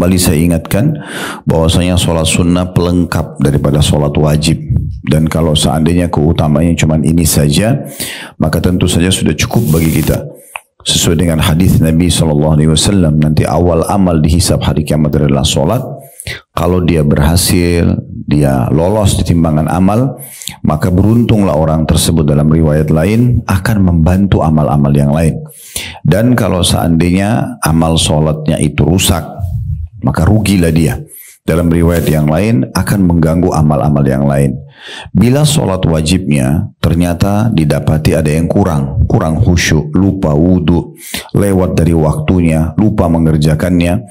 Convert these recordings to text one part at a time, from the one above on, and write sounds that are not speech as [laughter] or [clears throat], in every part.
kembali saya ingatkan bahwasanya sholat sunnah pelengkap daripada sholat wajib. Dan kalau seandainya keutamanya cuma ini saja, maka tentu saja sudah cukup bagi kita. Sesuai dengan hadis Nabi SAW, nanti awal amal dihisap hari kiamat adalah sholat. Kalau dia berhasil, dia lolos di timbangan amal, maka beruntunglah orang tersebut dalam riwayat lain akan membantu amal-amal yang lain. Dan kalau seandainya amal sholatnya itu rusak, maka rugilah dia. Dalam riwayat yang lain akan mengganggu amal-amal yang lain. Bila sholat wajibnya ternyata didapati ada yang kurang, kurang khusyuk, lupa wudhu, lewat dari waktunya, lupa mengerjakannya,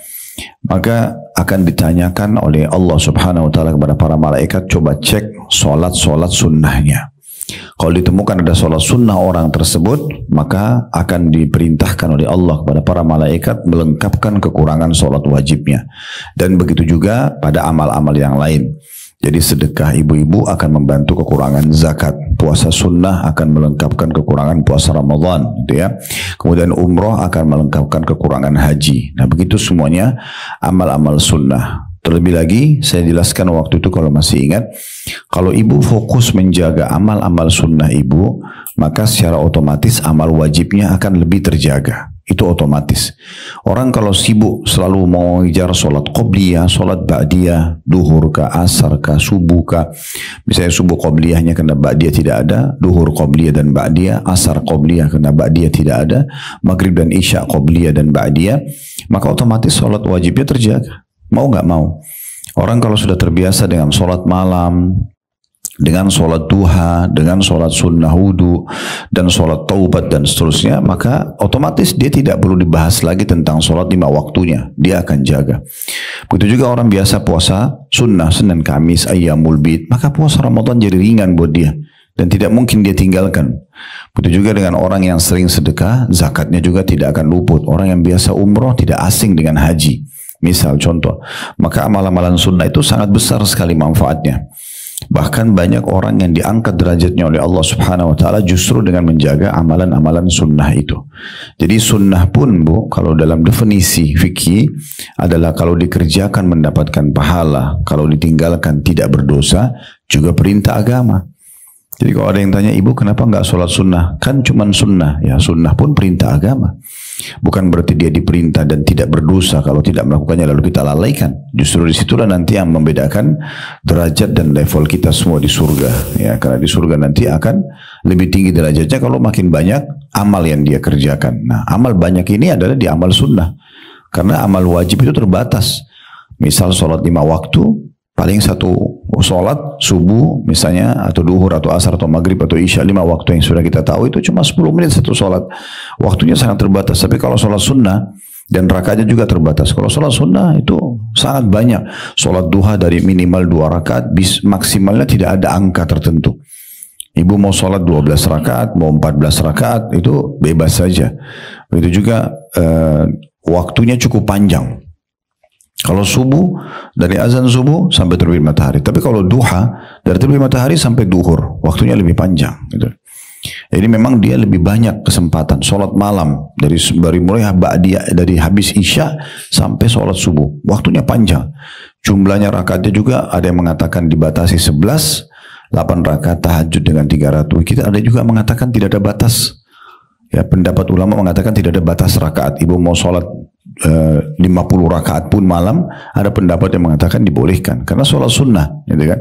maka akan ditanyakan oleh Allah Subhanahu wa taala kepada para malaikat coba cek sholat sholat sunnahnya kalau ditemukan ada sholat sunnah orang tersebut, maka akan diperintahkan oleh Allah kepada para malaikat melengkapkan kekurangan sholat wajibnya. Dan begitu juga pada amal-amal yang lain. Jadi sedekah ibu-ibu akan membantu kekurangan zakat. Puasa sunnah akan melengkapkan kekurangan puasa Ramadan. Gitu ya. Kemudian umroh akan melengkapkan kekurangan haji. Nah begitu semuanya amal-amal sunnah. Terlebih lagi, saya jelaskan waktu itu kalau masih ingat, kalau ibu fokus menjaga amal-amal sunnah ibu, maka secara otomatis amal wajibnya akan lebih terjaga. Itu otomatis. Orang kalau sibuk selalu mau mengejar sholat qobliyah, sholat ba'diyah, duhur ke asar ke subuh ke. Misalnya subuh qobliyahnya karena ba'diyah tidak ada, duhur qobliyah dan ba'diyah, asar qobliyah karena ba'diyah tidak ada, maghrib dan isya qobliyah dan ba'diyah. Maka otomatis sholat wajibnya terjaga. Mau nggak mau. Orang kalau sudah terbiasa dengan sholat malam, dengan sholat duha, dengan sholat sunnah wudhu, dan sholat taubat dan seterusnya, maka otomatis dia tidak perlu dibahas lagi tentang sholat lima waktunya. Dia akan jaga. Begitu juga orang biasa puasa sunnah, Senin, Kamis, ayamul Bid, maka puasa Ramadan jadi ringan buat dia. Dan tidak mungkin dia tinggalkan. Begitu juga dengan orang yang sering sedekah, zakatnya juga tidak akan luput. Orang yang biasa umroh tidak asing dengan haji. Misal contoh, maka amalan-amalan sunnah itu sangat besar sekali manfaatnya. Bahkan banyak orang yang diangkat derajatnya oleh Allah Subhanahu wa taala justru dengan menjaga amalan-amalan sunnah itu. Jadi sunnah pun Bu, kalau dalam definisi fikih adalah kalau dikerjakan mendapatkan pahala, kalau ditinggalkan tidak berdosa, juga perintah agama. Jadi kalau ada yang tanya, ibu kenapa nggak sholat sunnah? Kan cuma sunnah. Ya sunnah pun perintah agama. Bukan berarti dia diperintah dan tidak berdosa kalau tidak melakukannya lalu kita lalaikan. Justru disitulah nanti yang membedakan derajat dan level kita semua di surga. Ya karena di surga nanti akan lebih tinggi derajatnya kalau makin banyak amal yang dia kerjakan. Nah amal banyak ini adalah di amal sunnah. Karena amal wajib itu terbatas. Misal sholat lima waktu, paling satu waktu sholat subuh misalnya atau duhur atau asar atau maghrib atau isya lima waktu yang sudah kita tahu itu cuma 10 menit satu sholat waktunya sangat terbatas tapi kalau sholat sunnah dan rakaatnya juga terbatas kalau sholat sunnah itu sangat banyak sholat duha dari minimal dua rakaat bis, maksimalnya tidak ada angka tertentu Ibu mau sholat 12 rakaat, mau 14 rakaat, itu bebas saja. itu juga eh, waktunya cukup panjang. Kalau subuh dari azan subuh sampai terbit matahari. Tapi kalau duha dari terbit matahari sampai duhur, waktunya lebih panjang. Gitu. Jadi memang dia lebih banyak kesempatan sholat malam dari dari mulai dia dari habis isya sampai sholat subuh waktunya panjang jumlahnya rakaatnya juga ada yang mengatakan dibatasi 11 8 rakaat tahajud dengan 300 kita ada juga mengatakan tidak ada batas ya pendapat ulama mengatakan tidak ada batas rakaat ibu mau sholat 50 eh, rakaat pun malam ada pendapat yang mengatakan dibolehkan karena sholat sunnah gitu kan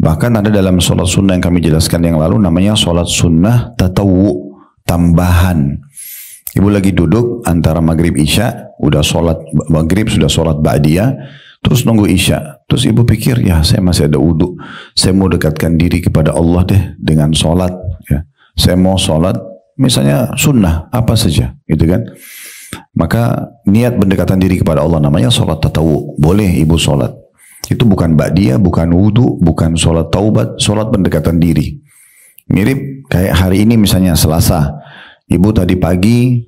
bahkan ada dalam sholat sunnah yang kami jelaskan yang lalu namanya sholat sunnah tatawu tambahan ibu lagi duduk antara maghrib isya udah sholat maghrib sudah sholat ba'diyah terus nunggu isya terus ibu pikir ya saya masih ada wudhu saya mau dekatkan diri kepada Allah deh dengan sholat ya. saya mau sholat misalnya sunnah apa saja gitu kan maka niat pendekatan diri kepada Allah namanya sholat tatawu. Boleh ibu sholat. Itu bukan dia, bukan wudhu, bukan sholat taubat, sholat pendekatan diri. Mirip kayak hari ini misalnya Selasa. Ibu tadi pagi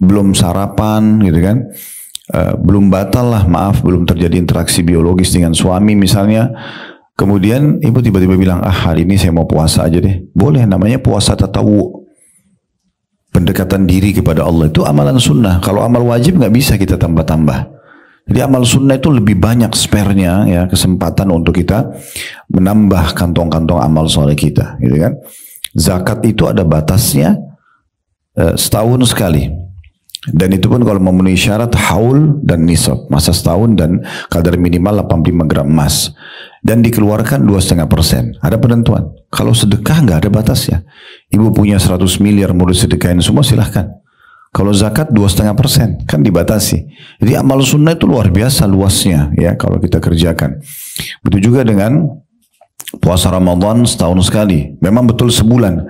belum sarapan gitu kan. Uh, belum batal lah maaf belum terjadi interaksi biologis dengan suami misalnya kemudian ibu tiba-tiba bilang ah hari ini saya mau puasa aja deh boleh namanya puasa tatawu pendekatan diri kepada Allah itu amalan sunnah. Kalau amal wajib nggak bisa kita tambah-tambah. Jadi amal sunnah itu lebih banyak spernya ya kesempatan untuk kita menambah kantong-kantong amal soleh kita, gitu kan? Zakat itu ada batasnya eh, setahun sekali. Dan itu pun kalau memenuhi syarat haul dan nisab masa setahun dan kadar minimal 85 gram emas dan dikeluarkan dua setengah persen. Ada penentuan. Kalau sedekah nggak ada ya Ibu punya 100 miliar mau sedekahin semua silahkan. Kalau zakat dua setengah persen kan dibatasi. Jadi amal sunnah itu luar biasa luasnya ya kalau kita kerjakan. Begitu juga dengan puasa Ramadan setahun sekali. Memang betul sebulan.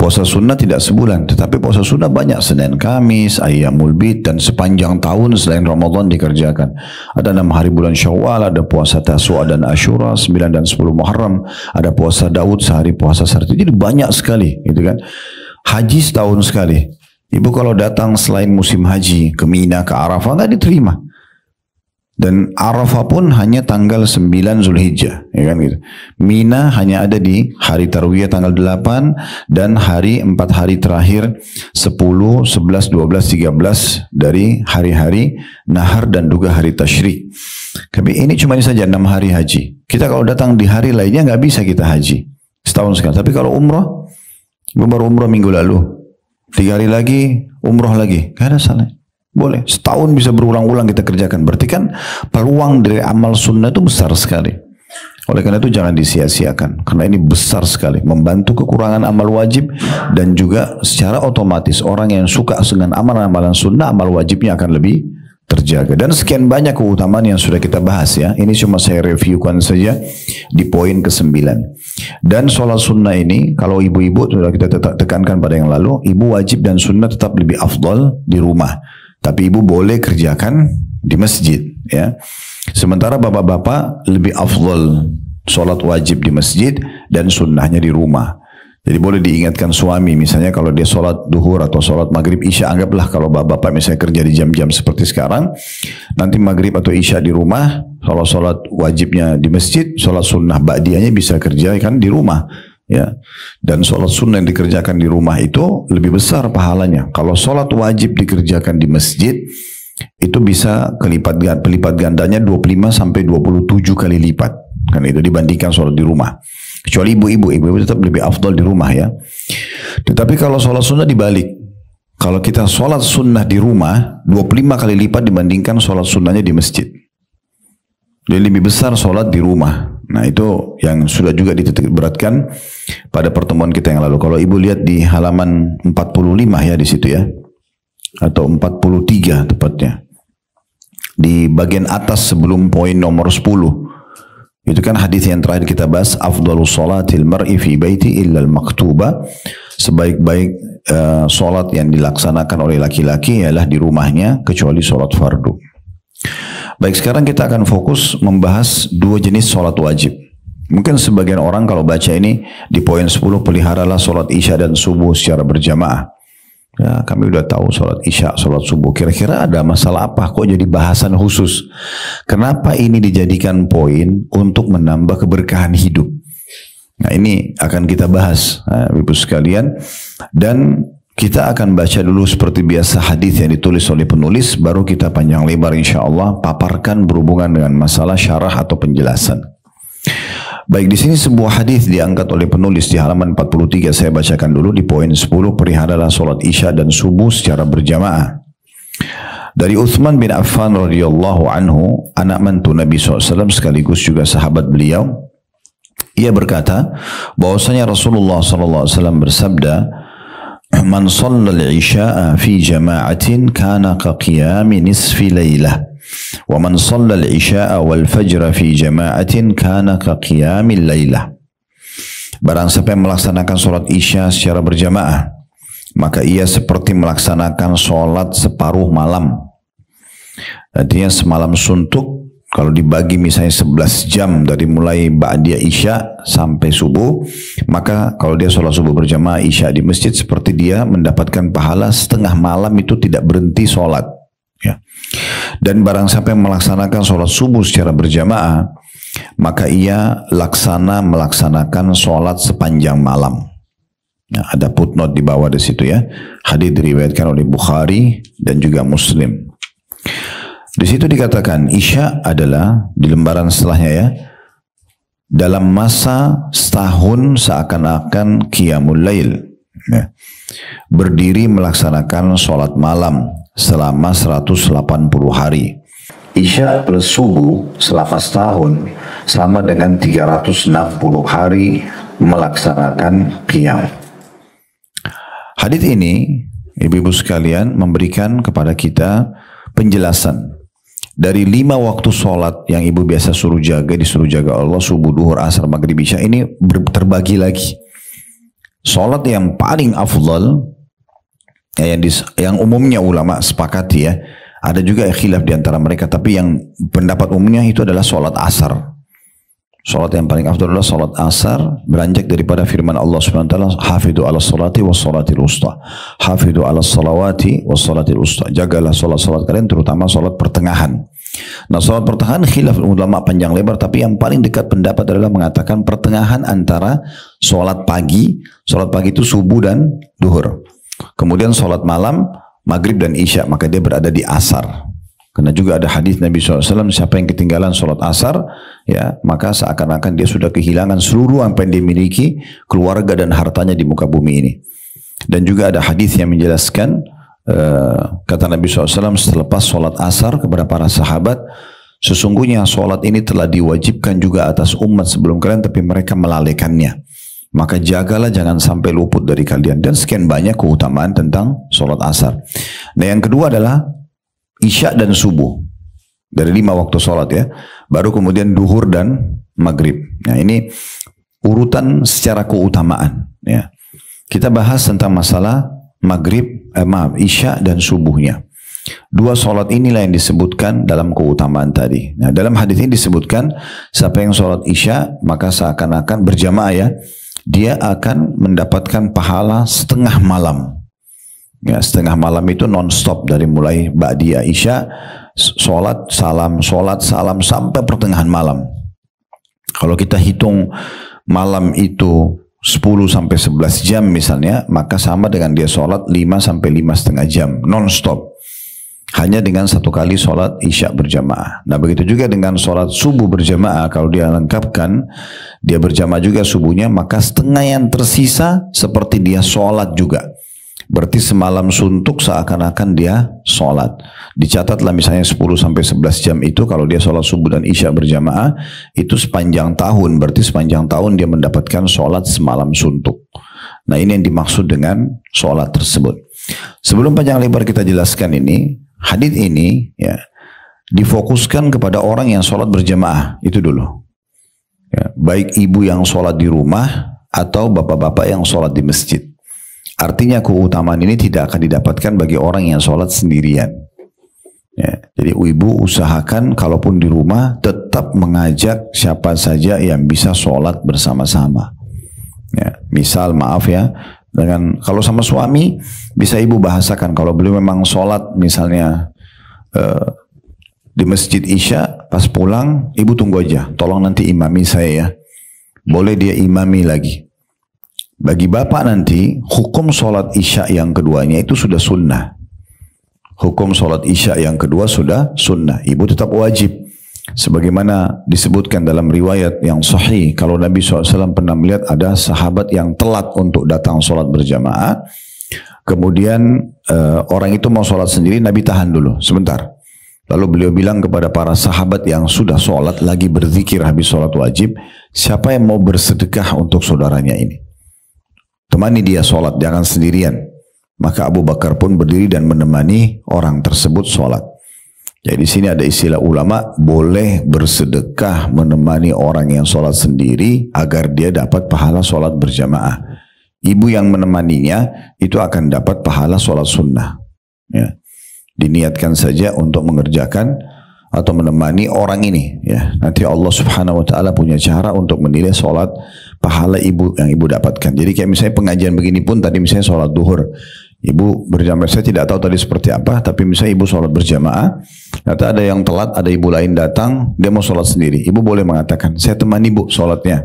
Puasa sunnah tidak sebulan, tetapi puasa sunnah banyak Senin, Kamis, Ayyamul Bid dan sepanjang tahun selain Ramadan dikerjakan. Ada enam hari bulan Syawal, ada puasa Taswa dan Ashura, sembilan dan sepuluh Muharram, ada puasa Daud sehari puasa serta. Jadi banyak sekali, gitu kan. Haji setahun sekali. Ibu kalau datang selain musim haji ke Mina, ke Arafah nggak diterima. Dan Arafah pun hanya tanggal 9 Zulhijjah, ya kan gitu. Mina hanya ada di hari Tarwiyah tanggal 8 dan hari 4 hari terakhir 10, 11, 12, 13 dari hari-hari nahar dan juga hari Tashri. Tapi ini cuma ini saja 6 hari haji. Kita kalau datang di hari lainnya nggak bisa kita haji. Setahun sekali. Tapi kalau umroh, baru umroh minggu lalu. Tiga hari lagi, umroh lagi. Gak ada salahnya. Boleh, setahun bisa berulang-ulang kita kerjakan. Berarti kan peluang dari amal sunnah itu besar sekali. Oleh karena itu jangan disia-siakan. Karena ini besar sekali. Membantu kekurangan amal wajib dan juga secara otomatis orang yang suka dengan amalan-amalan sunnah, amal wajibnya akan lebih terjaga. Dan sekian banyak keutamaan yang sudah kita bahas ya. Ini cuma saya reviewkan saja di poin ke-9. Dan sholat sunnah ini, kalau ibu-ibu sudah kita tekankan pada yang lalu, ibu wajib dan sunnah tetap lebih afdol di rumah. Tapi ibu boleh kerjakan di masjid ya. Sementara bapak-bapak lebih afdol sholat wajib di masjid dan sunnahnya di rumah. Jadi boleh diingatkan suami misalnya kalau dia sholat duhur atau sholat maghrib isya anggaplah kalau bapak-bapak misalnya kerja di jam-jam seperti sekarang nanti maghrib atau isya di rumah kalau sholat wajibnya di masjid sholat sunnah ba'diyahnya bisa kerjakan di rumah ya dan sholat sunnah yang dikerjakan di rumah itu lebih besar pahalanya kalau sholat wajib dikerjakan di masjid itu bisa kelipat pelipat gandanya 25 sampai 27 kali lipat kan itu dibandingkan sholat di rumah kecuali ibu-ibu ibu-ibu tetap lebih afdol di rumah ya tetapi kalau sholat sunnah dibalik kalau kita sholat sunnah di rumah 25 kali lipat dibandingkan sholat sunnahnya di masjid jadi lebih besar sholat di rumah Nah itu yang sudah juga dititik beratkan pada pertemuan kita yang lalu. Kalau ibu lihat di halaman 45 ya di situ ya. Atau 43 tepatnya. Di bagian atas sebelum poin nomor 10. Itu kan hadis yang terakhir kita bahas. Afdalu salatil mar'i fi baiti illal maktuba. Sebaik-baik uh, eh, solat yang dilaksanakan oleh laki-laki ialah di rumahnya kecuali salat fardu. Baik, sekarang kita akan fokus membahas dua jenis sholat wajib. Mungkin sebagian orang kalau baca ini di poin 10 peliharalah sholat isya dan subuh secara berjamaah. Ya, kami sudah tahu sholat isya, sholat subuh. Kira-kira ada masalah apa kok jadi bahasan khusus? Kenapa ini dijadikan poin untuk menambah keberkahan hidup? Nah ini akan kita bahas, nah, ibu sekalian. Dan kita akan baca dulu seperti biasa hadis yang ditulis oleh penulis, baru kita panjang lebar insya Allah paparkan berhubungan dengan masalah syarah atau penjelasan. Baik di sini sebuah hadis diangkat oleh penulis di halaman 43 saya bacakan dulu di poin 10 perihalalah solat isya dan subuh secara berjamaah. Dari Uthman bin Affan radhiyallahu anhu, anak mantu Nabi SAW sekaligus juga sahabat beliau, ia berkata bahwasanya Rasulullah SAW bersabda, [clears throat] Man sallal isya'a fi jama'atin kana qiyami nisfi laylah. Wa man sallal isya'a wal fajra fi jama'atin kana qiyami laylah. Barang siapa yang melaksanakan sholat isya secara berjamaah, maka ia seperti melaksanakan sholat separuh malam. Artinya semalam suntuk, kalau dibagi misalnya 11 jam dari mulai Ba'dia Isya sampai subuh, maka kalau dia sholat subuh berjamaah Isya di masjid seperti dia mendapatkan pahala setengah malam itu tidak berhenti sholat. Ya. Dan barang siapa yang melaksanakan sholat subuh secara berjamaah, maka ia laksana melaksanakan sholat sepanjang malam. Nah, ada putnot di bawah di situ ya. Hadis diriwayatkan oleh Bukhari dan juga Muslim. Di situ dikatakan Isya adalah di lembaran setelahnya ya. Dalam masa setahun seakan-akan Qiyamul Lail. Ya. Berdiri melaksanakan sholat malam selama 180 hari. Isya plus subuh selama setahun sama dengan 360 hari melaksanakan qiyam. Hadis ini, ibu-ibu sekalian, memberikan kepada kita penjelasan dari lima waktu sholat yang ibu biasa suruh jaga, disuruh jaga Allah, subuh, duhur, asar, maghrib, isya, ini terbagi lagi. Sholat yang paling afdal, ya, yang, dis, yang umumnya ulama sepakati ya, ada juga khilaf di antara mereka, tapi yang pendapat umumnya itu adalah sholat asar. Salat yang paling afdal adalah salat asar beranjak daripada firman Allah Subhanahu wa taala hafidu ala salati was salati usta. Hafidu ala salawati was salati usta. Jagalah salat-salat kalian terutama salat pertengahan. Nah, salat pertengahan khilaf ulama panjang lebar tapi yang paling dekat pendapat adalah mengatakan pertengahan antara salat pagi, salat pagi itu subuh dan duhur. Kemudian salat malam, maghrib dan isya maka dia berada di asar karena juga ada hadis Nabi SAW, siapa yang ketinggalan sholat asar, ya maka seakan-akan dia sudah kehilangan seluruh apa yang dimiliki, keluarga dan hartanya di muka bumi ini. Dan juga ada hadis yang menjelaskan, eh, kata Nabi SAW, selepas sholat asar kepada para sahabat, sesungguhnya sholat ini telah diwajibkan juga atas umat sebelum kalian, tapi mereka melalaikannya. Maka jagalah jangan sampai luput dari kalian. Dan sekian banyak keutamaan tentang sholat asar. Nah yang kedua adalah Isya dan subuh. Dari lima waktu sholat ya. Baru kemudian duhur dan maghrib. Nah ini urutan secara keutamaan. Ya. Kita bahas tentang masalah maghrib, eh, maaf, isya dan subuhnya. Dua sholat inilah yang disebutkan dalam keutamaan tadi. Nah, dalam hadis ini disebutkan siapa yang sholat isya maka seakan-akan berjamaah ya, dia akan mendapatkan pahala setengah malam ya setengah malam itu nonstop dari mulai Ba'di Isya sholat salam sholat salam sampai pertengahan malam kalau kita hitung malam itu 10 sampai 11 jam misalnya maka sama dengan dia sholat 5 sampai 5 setengah jam nonstop hanya dengan satu kali sholat isya berjamaah. Nah begitu juga dengan sholat subuh berjamaah kalau dia lengkapkan dia berjamaah juga subuhnya maka setengah yang tersisa seperti dia sholat juga. Berarti semalam suntuk seakan-akan dia sholat. Dicatatlah misalnya 10 sampai 11 jam itu kalau dia sholat subuh dan isya berjamaah itu sepanjang tahun. Berarti sepanjang tahun dia mendapatkan sholat semalam suntuk. Nah ini yang dimaksud dengan sholat tersebut. Sebelum panjang lebar kita jelaskan ini, hadith ini ya difokuskan kepada orang yang sholat berjamaah itu dulu. Ya, baik ibu yang sholat di rumah atau bapak-bapak yang sholat di masjid. Artinya keutamaan ini tidak akan didapatkan bagi orang yang sholat sendirian. Ya, jadi ibu usahakan kalaupun di rumah tetap mengajak siapa saja yang bisa sholat bersama-sama. Ya, misal maaf ya, dengan kalau sama suami bisa ibu bahasakan kalau beliau memang sholat misalnya eh, di masjid Isya pas pulang ibu tunggu aja, tolong nanti imami saya ya. Boleh dia imami lagi, bagi bapak nanti, hukum sholat isya yang keduanya itu sudah sunnah. Hukum sholat isya yang kedua sudah sunnah. Ibu tetap wajib. Sebagaimana disebutkan dalam riwayat yang sahih, kalau Nabi SAW pernah melihat ada sahabat yang telat untuk datang sholat berjamaah, kemudian uh, orang itu mau sholat sendiri, Nabi tahan dulu sebentar. Lalu beliau bilang kepada para sahabat yang sudah sholat lagi berzikir habis sholat wajib, siapa yang mau bersedekah untuk saudaranya ini? Temani dia sholat, jangan sendirian. Maka Abu Bakar pun berdiri dan menemani orang tersebut sholat. Jadi ya, di sini ada istilah ulama boleh bersedekah menemani orang yang sholat sendiri agar dia dapat pahala sholat berjamaah. Ibu yang menemaninya itu akan dapat pahala sholat sunnah. Ya. Diniatkan saja untuk mengerjakan atau menemani orang ini. Ya. Nanti Allah subhanahu wa ta'ala punya cara untuk menilai sholat pahala ibu yang ibu dapatkan. Jadi kayak misalnya pengajian begini pun tadi misalnya sholat duhur. Ibu berjamaah, saya tidak tahu tadi seperti apa, tapi misalnya ibu sholat berjamaah, ternyata ada yang telat, ada ibu lain datang, dia mau sholat sendiri. Ibu boleh mengatakan, saya temani ibu sholatnya.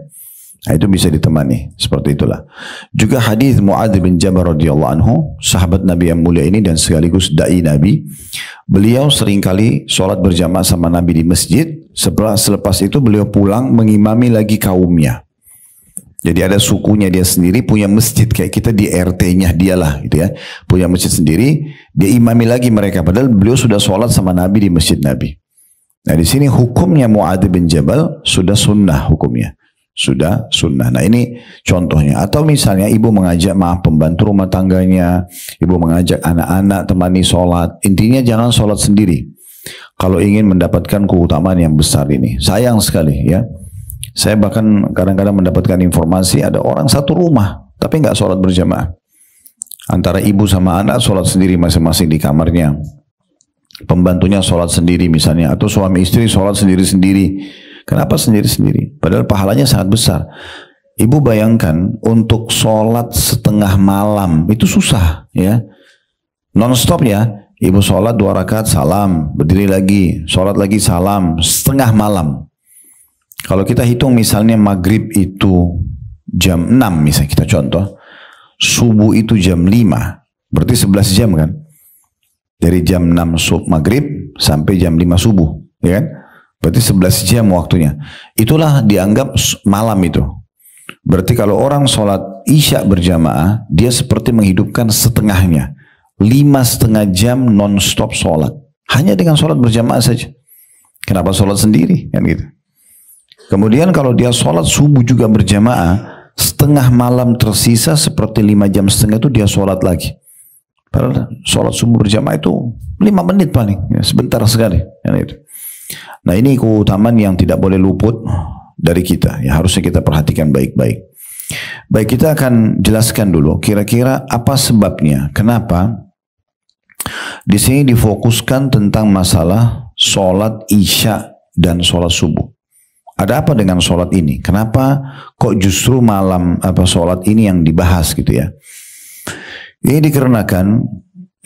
Nah, itu bisa ditemani seperti itulah. Juga hadis Mu'ad bin Jabal radhiyallahu anhu, sahabat Nabi yang mulia ini dan sekaligus dai Nabi, beliau seringkali sholat berjamaah sama Nabi di masjid. Setelah selepas itu beliau pulang mengimami lagi kaumnya. Jadi ada sukunya dia sendiri punya masjid kayak kita di RT-nya dialah gitu ya. Punya masjid sendiri, dia imami lagi mereka padahal beliau sudah sholat sama Nabi di masjid Nabi. Nah di sini hukumnya Muadz bin Jabal sudah sunnah hukumnya. Sudah sunnah. Nah ini contohnya. Atau misalnya ibu mengajak maaf pembantu rumah tangganya, ibu mengajak anak-anak temani sholat. Intinya jangan sholat sendiri. Kalau ingin mendapatkan keutamaan yang besar ini. Sayang sekali ya. Saya bahkan kadang-kadang mendapatkan informasi ada orang satu rumah tapi nggak sholat berjamaah. Antara ibu sama anak sholat sendiri masing-masing di kamarnya. Pembantunya sholat sendiri misalnya atau suami istri sholat sendiri-sendiri. Kenapa sendiri-sendiri? Padahal pahalanya sangat besar. Ibu bayangkan untuk sholat setengah malam itu susah ya. Non-stop ya, Ibu sholat dua rakaat salam, berdiri lagi, sholat lagi salam, setengah malam. Kalau kita hitung misalnya maghrib itu jam 6 misalnya kita contoh. Subuh itu jam 5. Berarti 11 jam kan? Dari jam 6 sub maghrib sampai jam 5 subuh. Ya kan? Berarti 11 jam waktunya. Itulah dianggap malam itu. Berarti kalau orang sholat isya berjamaah, dia seperti menghidupkan setengahnya. Lima setengah jam non-stop sholat. Hanya dengan sholat berjamaah saja. Kenapa sholat sendiri? Kan gitu. Kemudian kalau dia sholat subuh juga berjamaah, setengah malam tersisa seperti lima jam setengah itu dia sholat lagi. Padahal sholat subuh berjamaah itu lima menit paling, ya, sebentar sekali. Ya, itu. Nah ini keutamaan yang tidak boleh luput dari kita, ya harusnya kita perhatikan baik-baik. Baik kita akan jelaskan dulu kira-kira apa sebabnya, kenapa di sini difokuskan tentang masalah sholat isya dan sholat subuh ada apa dengan sholat ini? Kenapa kok justru malam apa sholat ini yang dibahas gitu ya? Ini dikarenakan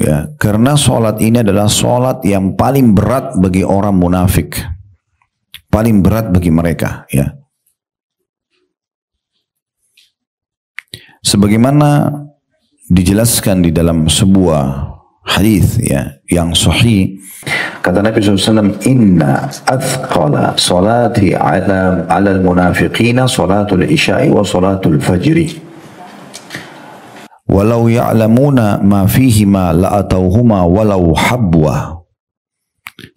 ya karena sholat ini adalah sholat yang paling berat bagi orang munafik, paling berat bagi mereka ya. Sebagaimana dijelaskan di dalam sebuah hadis ya yang sahih Kata Nabi SAW, Inna athqala salati ala, ala al-munafiqina salatul isya'i wa salatul fajri. Walau ya'lamuna ma fihima la'atauhuma walau habwa.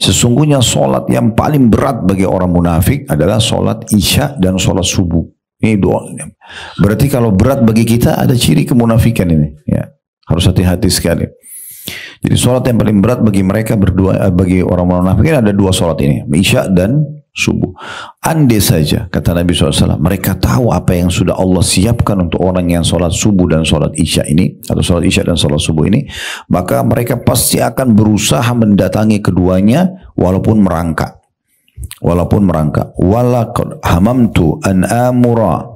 Sesungguhnya solat yang paling berat bagi orang munafik adalah solat isya dan solat subuh. Ini doa. Berarti kalau berat bagi kita ada ciri kemunafikan ini. Ya. Harus hati-hati sekali. Jadi sholat yang paling berat bagi mereka berdua, eh, bagi orang-orang ini ada dua sholat ini, isya dan subuh. Andai saja, kata Nabi SAW, mereka tahu apa yang sudah Allah siapkan untuk orang yang sholat subuh dan sholat isya ini, atau sholat isya dan sholat subuh ini, maka mereka pasti akan berusaha mendatangi keduanya walaupun merangkak. Walaupun merangkak. Walakad hamamtu an amura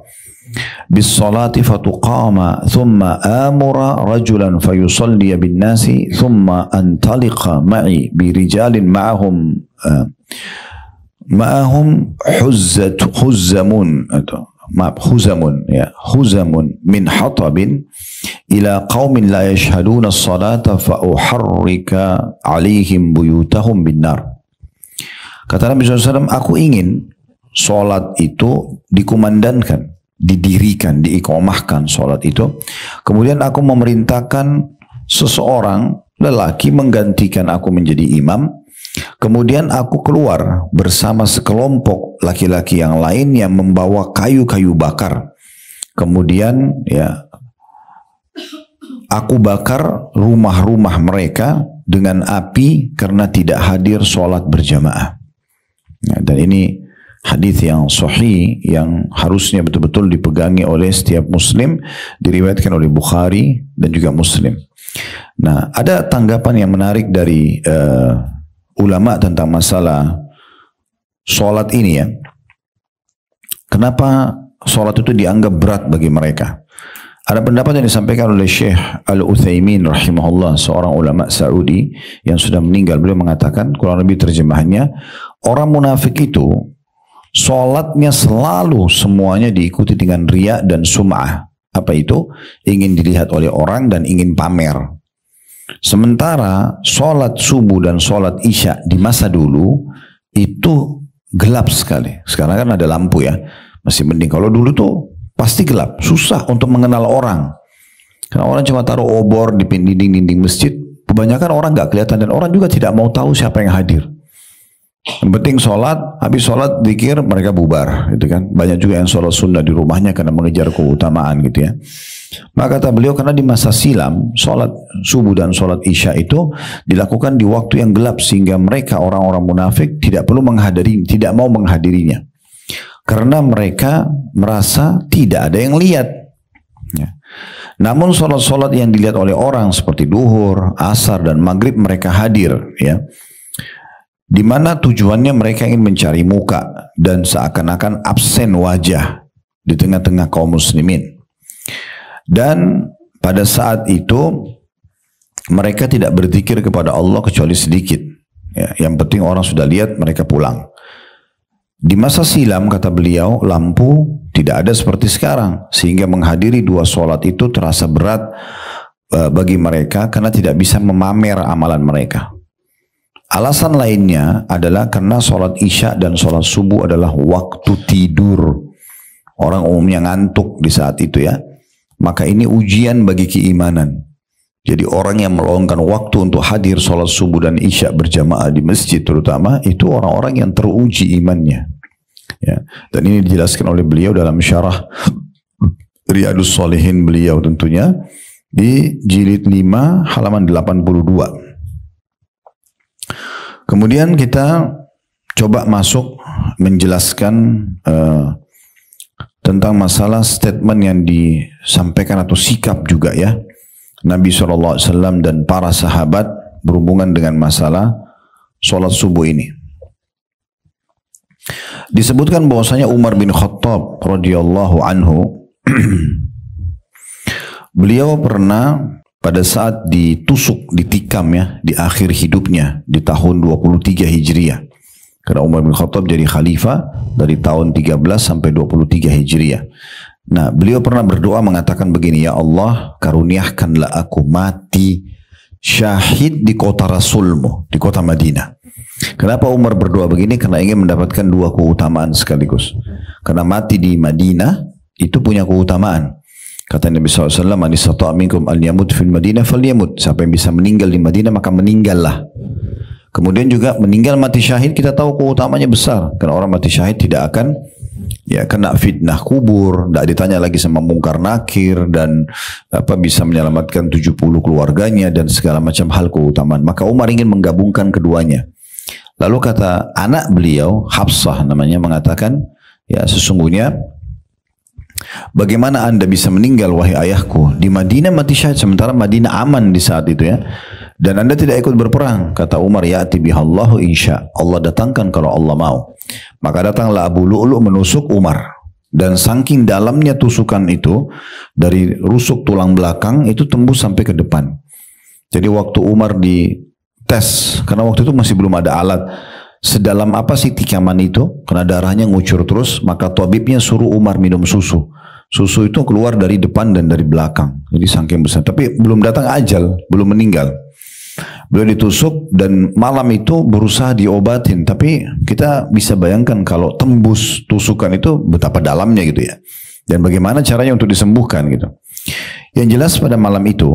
بالصلاة فتقام ثم آمر رجلا فيصلي بالناس ثم أنطلق معي برجال معهم آه، معهم حزة خزمون خزم خزم من حطب إلى قوم لا يشهدون الصلاة فأحرك عليهم بيوتهم بالنار Kata Nabi SAW, aku ingin sholat itu dikumandankan didirikan, diikomahkan sholat itu. Kemudian aku memerintahkan seseorang lelaki menggantikan aku menjadi imam. Kemudian aku keluar bersama sekelompok laki-laki yang lain yang membawa kayu-kayu bakar. Kemudian ya aku bakar rumah-rumah mereka dengan api karena tidak hadir sholat berjamaah. Nah, dan ini hadis yang sahih yang harusnya betul-betul dipegangi oleh setiap muslim diriwayatkan oleh Bukhari dan juga Muslim. Nah, ada tanggapan yang menarik dari uh, ulama tentang masalah sholat ini ya. Kenapa sholat itu dianggap berat bagi mereka? Ada pendapat yang disampaikan oleh Syekh al Utsaimin rahimahullah, seorang ulama Saudi yang sudah meninggal. Beliau mengatakan, kurang lebih terjemahannya, orang munafik itu Sholatnya selalu semuanya diikuti dengan ria dan sum'ah. Apa itu? Ingin dilihat oleh orang dan ingin pamer. Sementara sholat subuh dan sholat isya di masa dulu itu gelap sekali. Sekarang kan ada lampu ya. Masih mending kalau dulu tuh pasti gelap. Susah untuk mengenal orang. Karena orang cuma taruh obor di dinding-dinding masjid. Kebanyakan orang nggak kelihatan dan orang juga tidak mau tahu siapa yang hadir. Yang penting sholat, habis sholat dikir mereka bubar gitu kan. Banyak juga yang sholat sunnah di rumahnya karena mengejar keutamaan gitu ya. Maka kata beliau karena di masa silam sholat subuh dan sholat isya itu dilakukan di waktu yang gelap sehingga mereka orang-orang munafik tidak perlu menghadiri, tidak mau menghadirinya. Karena mereka merasa tidak ada yang lihat. Ya. Namun sholat-sholat yang dilihat oleh orang seperti duhur, asar, dan maghrib mereka hadir ya di mana tujuannya mereka ingin mencari muka dan seakan-akan absen wajah di tengah-tengah kaum muslimin. Dan pada saat itu mereka tidak berzikir kepada Allah kecuali sedikit. Ya, yang penting orang sudah lihat mereka pulang. Di masa silam kata beliau lampu tidak ada seperti sekarang sehingga menghadiri dua sholat itu terasa berat eh, bagi mereka karena tidak bisa memamer amalan mereka. Alasan lainnya adalah karena sholat isya dan sholat subuh adalah waktu tidur. Orang umumnya ngantuk di saat itu ya. Maka ini ujian bagi keimanan. Jadi orang yang meluangkan waktu untuk hadir sholat subuh dan isya berjamaah di masjid terutama itu orang-orang yang teruji imannya. Ya. Dan ini dijelaskan oleh beliau dalam syarah Riyadus Salihin beliau tentunya di jilid 5 halaman 82. Kemudian kita coba masuk menjelaskan uh, tentang masalah statement yang disampaikan atau sikap juga ya Nabi saw dan para sahabat berhubungan dengan masalah sholat subuh ini. Disebutkan bahwasanya Umar bin Khattab radhiyallahu anhu [clears throat] beliau pernah pada saat ditusuk, ditikam ya di akhir hidupnya di tahun 23 Hijriah. Karena Umar bin Khattab jadi khalifah dari tahun 13 sampai 23 Hijriah. Nah, beliau pernah berdoa mengatakan begini, "Ya Allah, karuniakanlah aku mati syahid di kota Rasulmu, di kota Madinah." Kenapa Umar berdoa begini? Karena ingin mendapatkan dua keutamaan sekaligus. Karena mati di Madinah itu punya keutamaan. Kata Nabi SAW, Manis sata minkum al yamud fil Madinah fal yamud. Siapa yang bisa meninggal di Madinah maka meninggallah. Kemudian juga meninggal mati syahid kita tahu keutamanya besar. Karena orang mati syahid tidak akan ya kena fitnah kubur, tidak ditanya lagi sama mungkar nakir dan apa bisa menyelamatkan 70 keluarganya dan segala macam hal keutamaan. Maka Umar ingin menggabungkan keduanya. Lalu kata anak beliau Hafsah namanya mengatakan ya sesungguhnya Bagaimana anda bisa meninggal wahai ayahku? Di Madinah mati syahid sementara Madinah aman di saat itu ya. Dan anda tidak ikut berperang. Kata Umar, ya Allahu insya. Allah datangkan kalau Allah mau. Maka datanglah Abu Lu'lu menusuk Umar. Dan saking dalamnya tusukan itu, dari rusuk tulang belakang itu tembus sampai ke depan. Jadi waktu Umar di tes karena waktu itu masih belum ada alat Sedalam apa sih tikaman itu? Karena darahnya ngucur terus, maka tabibnya suruh Umar minum susu. Susu itu keluar dari depan dan dari belakang. Jadi saking besar. Tapi belum datang ajal, belum meninggal. Beliau ditusuk dan malam itu berusaha diobatin. Tapi kita bisa bayangkan kalau tembus tusukan itu betapa dalamnya gitu ya. Dan bagaimana caranya untuk disembuhkan gitu. Yang jelas pada malam itu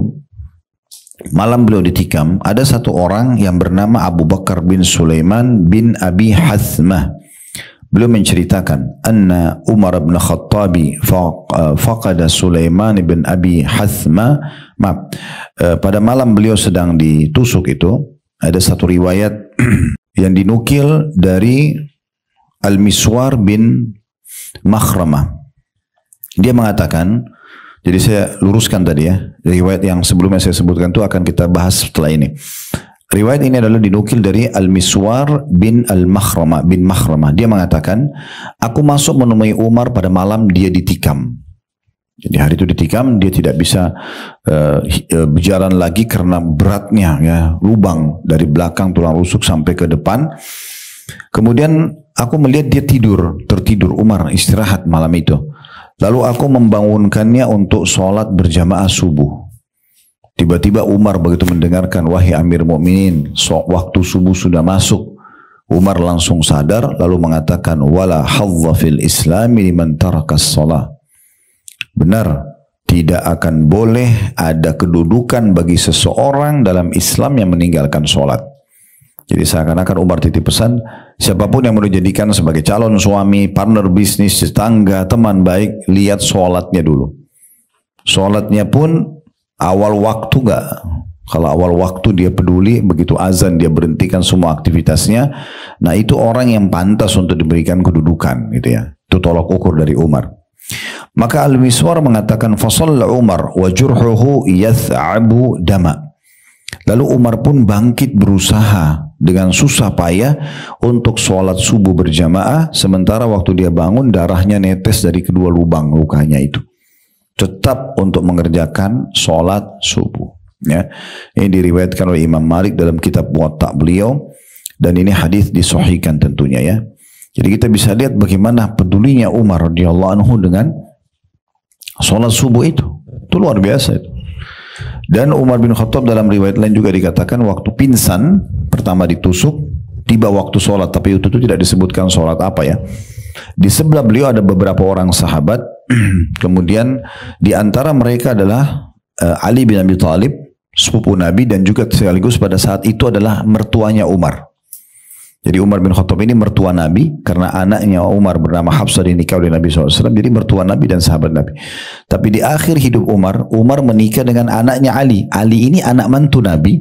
malam beliau ditikam, ada satu orang yang bernama Abu Bakar bin Sulaiman bin Abi Hasmah Beliau menceritakan, Anna Umar bin Khattabi eh, faqada Sulaiman bin Abi Hathma. Maaf, eh, pada malam beliau sedang ditusuk itu, ada satu riwayat [clears throat] yang dinukil dari Al-Miswar bin Makhramah. Dia mengatakan, jadi saya luruskan tadi ya, riwayat yang sebelumnya saya sebutkan itu akan kita bahas setelah ini. Riwayat ini adalah dinukil dari Al-Miswar bin Al-Makhrama bin Mahrama. Dia mengatakan, aku masuk menemui Umar pada malam dia ditikam. Jadi hari itu ditikam, dia tidak bisa uh, berjalan lagi karena beratnya ya, lubang dari belakang tulang rusuk sampai ke depan. Kemudian aku melihat dia tidur, tertidur Umar istirahat malam itu. Lalu aku membangunkannya untuk sholat berjamaah subuh. Tiba-tiba Umar begitu mendengarkan wahai Amir Mukminin, so, waktu subuh sudah masuk. Umar langsung sadar lalu mengatakan wala hadza fil islami liman tarakas shalah. Benar, tidak akan boleh ada kedudukan bagi seseorang dalam Islam yang meninggalkan sholat. Jadi seakan-akan Umar titip pesan, Siapapun yang mau dijadikan sebagai calon suami, partner bisnis, tetangga, teman baik, lihat sholatnya dulu. Sholatnya pun awal waktu gak? Kalau awal waktu dia peduli, begitu azan dia berhentikan semua aktivitasnya. Nah itu orang yang pantas untuk diberikan kedudukan gitu ya. Itu tolak ukur dari Umar. Maka Al-Miswar mengatakan, Fasalla Umar wajurhu yath'abu dama. Lalu Umar pun bangkit berusaha dengan susah payah untuk sholat subuh berjamaah sementara waktu dia bangun darahnya netes dari kedua lubang lukanya itu tetap untuk mengerjakan sholat subuh ya ini diriwayatkan oleh Imam Malik dalam kitab Muwatta beliau dan ini hadis disohikan tentunya ya jadi kita bisa lihat bagaimana pedulinya Umar radhiyallahu anhu dengan sholat subuh itu itu luar biasa itu dan Umar bin Khattab dalam riwayat lain juga dikatakan waktu pingsan pertama ditusuk tiba waktu sholat tapi itu, itu tidak disebutkan sholat apa ya. Di sebelah beliau ada beberapa orang sahabat [clears throat] kemudian di antara mereka adalah uh, Ali bin Abi Thalib sepupu Nabi dan juga sekaligus pada saat itu adalah mertuanya Umar. Jadi Umar bin Khattab ini mertua Nabi karena anaknya Umar bernama Hafsah dinikah oleh Nabi SAW. Jadi mertua Nabi dan sahabat Nabi. Tapi di akhir hidup Umar, Umar menikah dengan anaknya Ali. Ali ini anak mantu Nabi.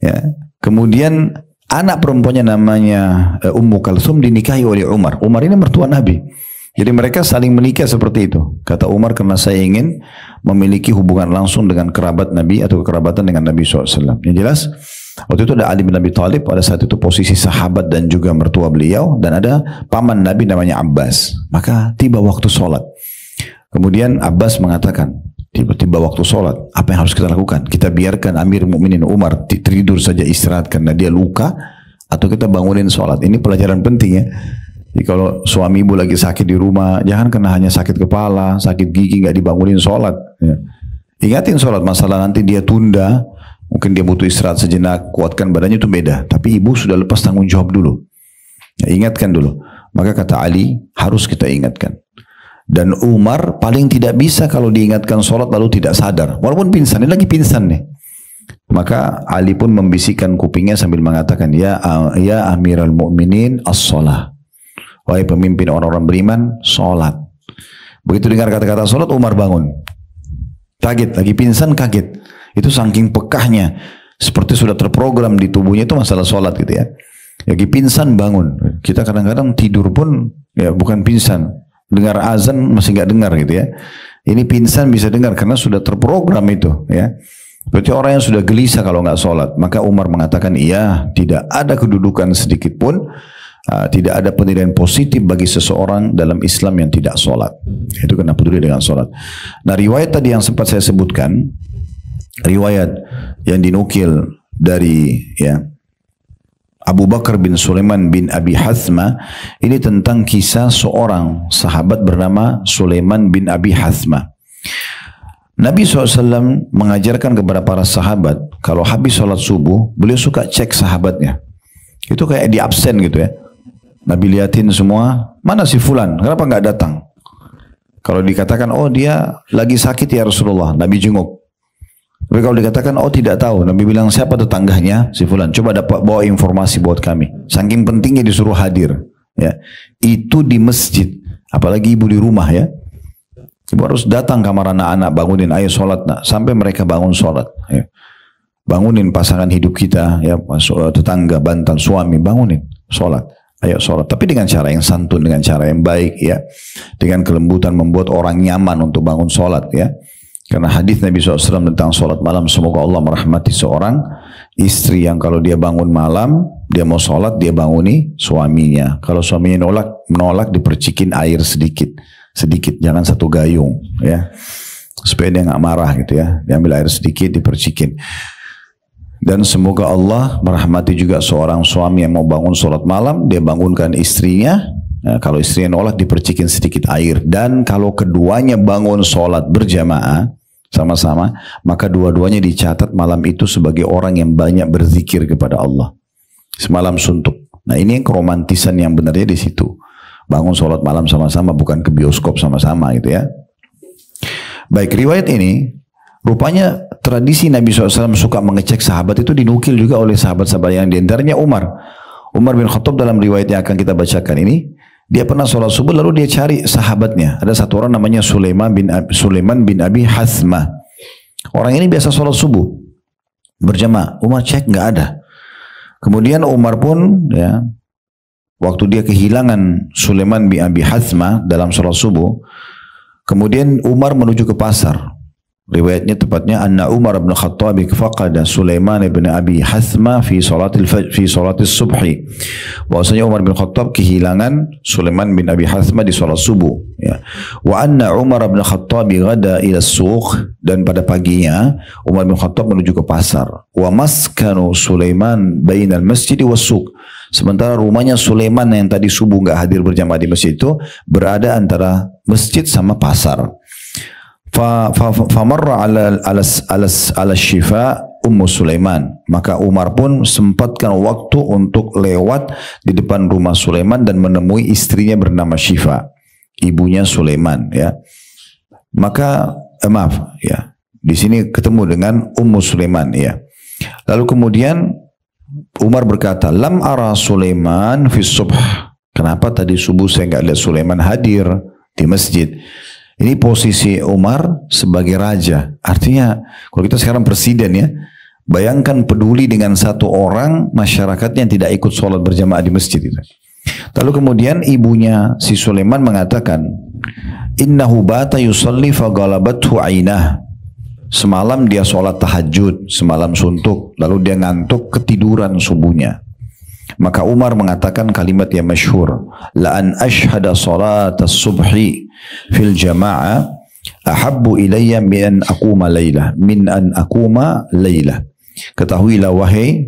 Ya. Kemudian anak perempuannya namanya eh, Ummu Kalsum dinikahi oleh Umar. Umar ini mertua Nabi. Jadi mereka saling menikah seperti itu. Kata Umar karena saya ingin memiliki hubungan langsung dengan kerabat Nabi atau kerabatan dengan Nabi SAW. Yang jelas Waktu itu ada Ali bin Abi Thalib pada saat itu posisi sahabat dan juga mertua beliau dan ada paman Nabi namanya Abbas. Maka tiba waktu sholat. Kemudian Abbas mengatakan, tiba-tiba waktu sholat, apa yang harus kita lakukan? Kita biarkan Amir Mukminin Umar tidur saja istirahat karena dia luka atau kita bangunin sholat. Ini pelajaran penting ya. Jadi kalau suami ibu lagi sakit di rumah, jangan kena hanya sakit kepala, sakit gigi, nggak dibangunin sholat. Ya. Ingatin sholat masalah nanti dia tunda, Mungkin dia butuh istirahat sejenak, kuatkan badannya itu beda. Tapi ibu sudah lepas tanggung jawab dulu. Ya, ingatkan dulu. Maka kata Ali, harus kita ingatkan. Dan Umar paling tidak bisa kalau diingatkan sholat lalu tidak sadar. Walaupun pingsan, ini lagi pingsan nih. Maka Ali pun membisikkan kupingnya sambil mengatakan, Ya, ya Amirul Mukminin as-sholah. Wahai pemimpin orang-orang beriman, sholat. Begitu dengar kata-kata sholat, Umar bangun. Kaget, lagi pingsan kaget. Itu saking pekahnya. Seperti sudah terprogram di tubuhnya itu masalah sholat gitu ya. Lagi pingsan bangun. Kita kadang-kadang tidur pun ya bukan pingsan. Dengar azan masih nggak dengar gitu ya. Ini pingsan bisa dengar karena sudah terprogram itu ya. Berarti orang yang sudah gelisah kalau nggak sholat. Maka Umar mengatakan, iya tidak ada kedudukan sedikit pun. Uh, tidak ada penilaian positif bagi seseorang dalam Islam yang tidak sholat. Itu kenapa peduli dengan sholat. Nah riwayat tadi yang sempat saya sebutkan riwayat yang dinukil dari ya Abu Bakar bin Sulaiman bin Abi Hazma ini tentang kisah seorang sahabat bernama Sulaiman bin Abi Hazma. Nabi SAW mengajarkan kepada para sahabat kalau habis sholat subuh beliau suka cek sahabatnya. Itu kayak di absen gitu ya. Nabi liatin semua mana si Fulan kenapa nggak datang? Kalau dikatakan oh dia lagi sakit ya Rasulullah Nabi jenguk tapi kalau dikatakan oh tidak tahu, Nabi bilang siapa tetangganya si fulan, coba dapat bawa informasi buat kami. Saking pentingnya disuruh hadir, ya. Itu di masjid, apalagi ibu di rumah ya. Ibu harus datang kamar anak-anak bangunin ayo sholat nak sampai mereka bangun sholat. Ya. Bangunin pasangan hidup kita ya eh, tetangga bantal suami bangunin sholat. Ayo sholat, tapi dengan cara yang santun, dengan cara yang baik ya, dengan kelembutan membuat orang nyaman untuk bangun sholat ya. Karena hadis Nabi SAW tentang sholat malam, semoga Allah merahmati seorang istri yang kalau dia bangun malam, dia mau sholat, dia banguni suaminya. Kalau suaminya nolak, menolak dipercikin air sedikit. Sedikit, jangan satu gayung ya. Supaya dia nggak marah gitu ya. Diambil air sedikit, dipercikin. Dan semoga Allah merahmati juga seorang suami yang mau bangun sholat malam, dia bangunkan istrinya, Nah, kalau istrinya nolak dipercikin sedikit air dan kalau keduanya bangun sholat berjamaah sama-sama maka dua-duanya dicatat malam itu sebagai orang yang banyak berzikir kepada Allah semalam suntuk nah ini yang keromantisan yang benarnya di situ bangun sholat malam sama-sama bukan ke bioskop sama-sama gitu ya baik riwayat ini rupanya tradisi Nabi SAW suka mengecek sahabat itu dinukil juga oleh sahabat-sahabat yang diantaranya Umar Umar bin Khattab dalam riwayat yang akan kita bacakan ini dia pernah sholat subuh lalu dia cari sahabatnya. Ada satu orang namanya Sulaiman bin Abi, Sulaiman bin Abi Hasma. Orang ini biasa sholat subuh berjamaah. Umar cek nggak ada. Kemudian Umar pun ya waktu dia kehilangan Sulaiman bin Abi Hasma dalam sholat subuh. Kemudian Umar menuju ke pasar riwayatnya tepatnya anna Umar bin Khattab faqada Sulaiman bin Abi Hasma fi salatil fi salatis subhi bahwasanya Umar bin Khattab kehilangan Sulaiman bin Abi Hasma di salat subuh ya wa anna Umar bin Khattab ghada ila suq dan pada paginya Umar bin Khattab menuju ke pasar wa maskanu Sulaiman bainal masjid was suq sementara rumahnya Sulaiman yang tadi subuh enggak hadir berjamaah di masjid itu berada antara masjid sama pasar Famarra ala, ala, ala, ala shifa Ummu Sulaiman. Maka Umar pun sempatkan waktu untuk lewat di depan rumah Sulaiman dan menemui istrinya bernama Syifa, ibunya Sulaiman ya. Maka eh, maaf ya. Di sini ketemu dengan Ummu Sulaiman ya. Lalu kemudian Umar berkata, "Lam ara Sulaiman fi subh." Kenapa tadi subuh saya nggak lihat Sulaiman hadir di masjid? Ini posisi Umar sebagai raja. Artinya kalau kita sekarang presiden ya, bayangkan peduli dengan satu orang masyarakat yang tidak ikut sholat berjamaah di masjid itu. Lalu kemudian ibunya si Sulaiman mengatakan, Innahu bata yusalli fagalabathu ainah. Semalam dia sholat tahajud, semalam suntuk, lalu dia ngantuk ketiduran subuhnya. Maka Umar mengatakan kalimat yang masyhur, la an ashhada salat as-subhi fil jamaah ahabbu ilayya min an aquma min an aquma Ketahuilah wahai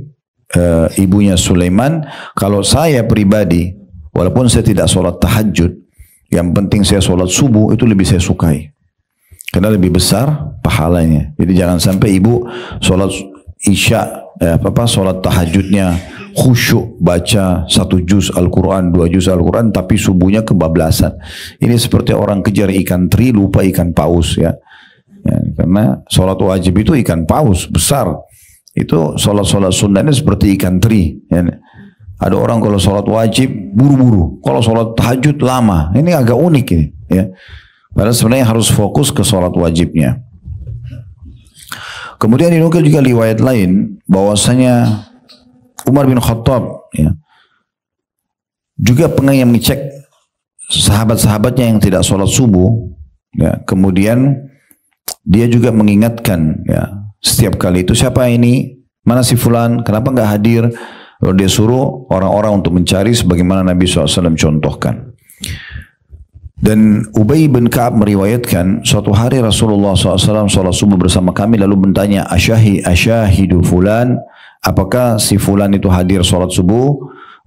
eh, ibunya Sulaiman, kalau saya pribadi walaupun saya tidak salat tahajud, yang penting saya salat subuh itu lebih saya sukai. Karena lebih besar pahalanya. Jadi jangan sampai ibu sholat isya, eh, apa apa sholat tahajudnya khusyuk baca satu juz Al-Quran, dua juz Al-Quran, tapi subuhnya kebablasan. Ini seperti orang kejar ikan teri lupa ikan paus ya. ya karena sholat wajib itu ikan paus besar. Itu sholat-sholat ini seperti ikan teri. Ya. Ada orang kalau sholat wajib buru-buru, kalau sholat tahajud lama. Ini agak unik ini. Ya. Padahal sebenarnya harus fokus ke sholat wajibnya. Kemudian dinukil juga riwayat lain bahwasanya Umar bin Khattab ya. juga pernah yang mengecek sahabat-sahabatnya yang tidak sholat subuh ya. kemudian dia juga mengingatkan ya setiap kali itu siapa ini mana si fulan kenapa nggak hadir lalu dia suruh orang-orang untuk mencari sebagaimana Nabi SAW contohkan dan Ubay bin Ka'ab meriwayatkan suatu hari Rasulullah SAW sholat subuh bersama kami lalu bertanya asyahi asyahidu fulan Apakah si fulan itu hadir sholat subuh?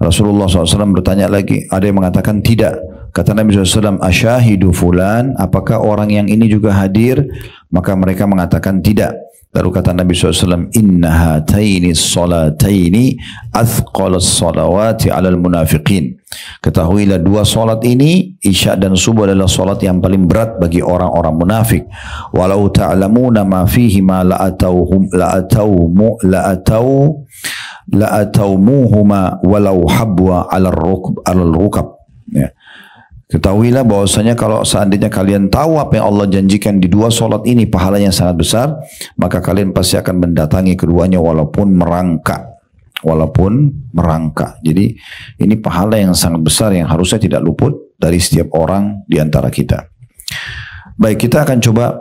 Rasulullah SAW bertanya lagi. Ada yang mengatakan tidak. Kata Nabi SAW, asyahidu fulan, apakah orang yang ini juga hadir? Maka mereka mengatakan tidak. Lalu kata Nabi SAW, Inna hataini salataini azqal salawati alal munafiqin. Ketahuilah dua solat ini, Isya dan Subuh adalah solat yang paling berat bagi orang-orang munafik. Walau ta'lamuna ma fihi ma la'atauhum la'ataumu la'atau la'ataumuhuma walau habwa alal rukab. Ya. Yeah. Ketahuilah bahwasanya kalau seandainya kalian tahu apa yang Allah janjikan di dua solat ini pahalanya sangat besar, maka kalian pasti akan mendatangi keduanya walaupun merangkak. Walaupun merangkak. Jadi ini pahala yang sangat besar yang harusnya tidak luput dari setiap orang di antara kita. Baik, kita akan coba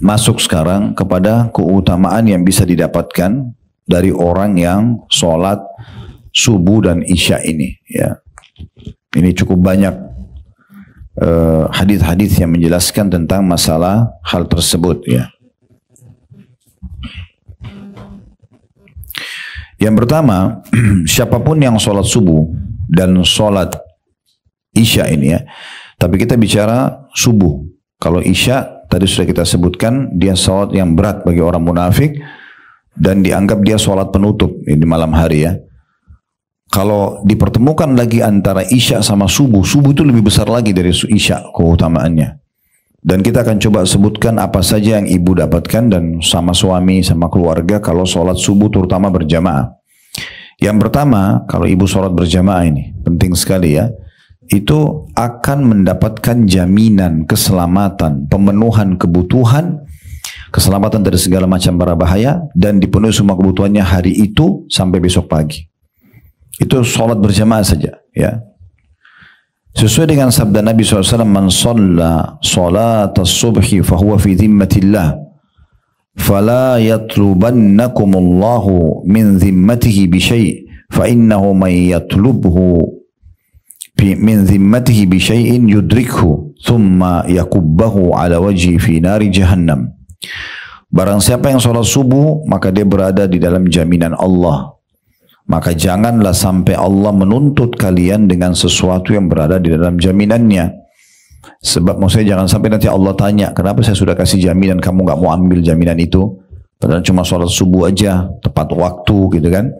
masuk sekarang kepada keutamaan yang bisa didapatkan dari orang yang sholat subuh dan isya ini. Ya, ini cukup banyak Eh, hadis-hadis yang menjelaskan tentang masalah hal tersebut ya. Yang pertama, [clears throat] siapapun yang sholat subuh dan sholat isya ini ya. Tapi kita bicara subuh. Kalau isya tadi sudah kita sebutkan dia sholat yang berat bagi orang munafik dan dianggap dia sholat penutup di malam hari ya. Kalau dipertemukan lagi antara Isya sama subuh, subuh itu lebih besar lagi dari Isya keutamaannya. Dan kita akan coba sebutkan apa saja yang ibu dapatkan dan sama suami, sama keluarga kalau sholat subuh terutama berjamaah. Yang pertama, kalau ibu sholat berjamaah ini, penting sekali ya, itu akan mendapatkan jaminan keselamatan, pemenuhan kebutuhan, keselamatan dari segala macam para bahaya, dan dipenuhi semua kebutuhannya hari itu sampai besok pagi itu sholat berjamaah saja ya sesuai dengan sabda Nabi SAW man salla sholat as subhi fahuwa fi zimmatillah fala Allahu min zimmatihi bishay fa'innahu man yatlubhu min zimmatihi bishay'in yudrikhu thumma yakubbahu ala wajhi fi nari jahannam Barang siapa yang sholat subuh, maka dia berada di dalam jaminan Allah. Maka janganlah sampai Allah menuntut kalian dengan sesuatu yang berada di dalam jaminannya. Sebab maksudnya jangan sampai nanti Allah tanya, kenapa saya sudah kasih jaminan, kamu nggak mau ambil jaminan itu? Padahal cuma sholat subuh aja, tepat waktu gitu kan.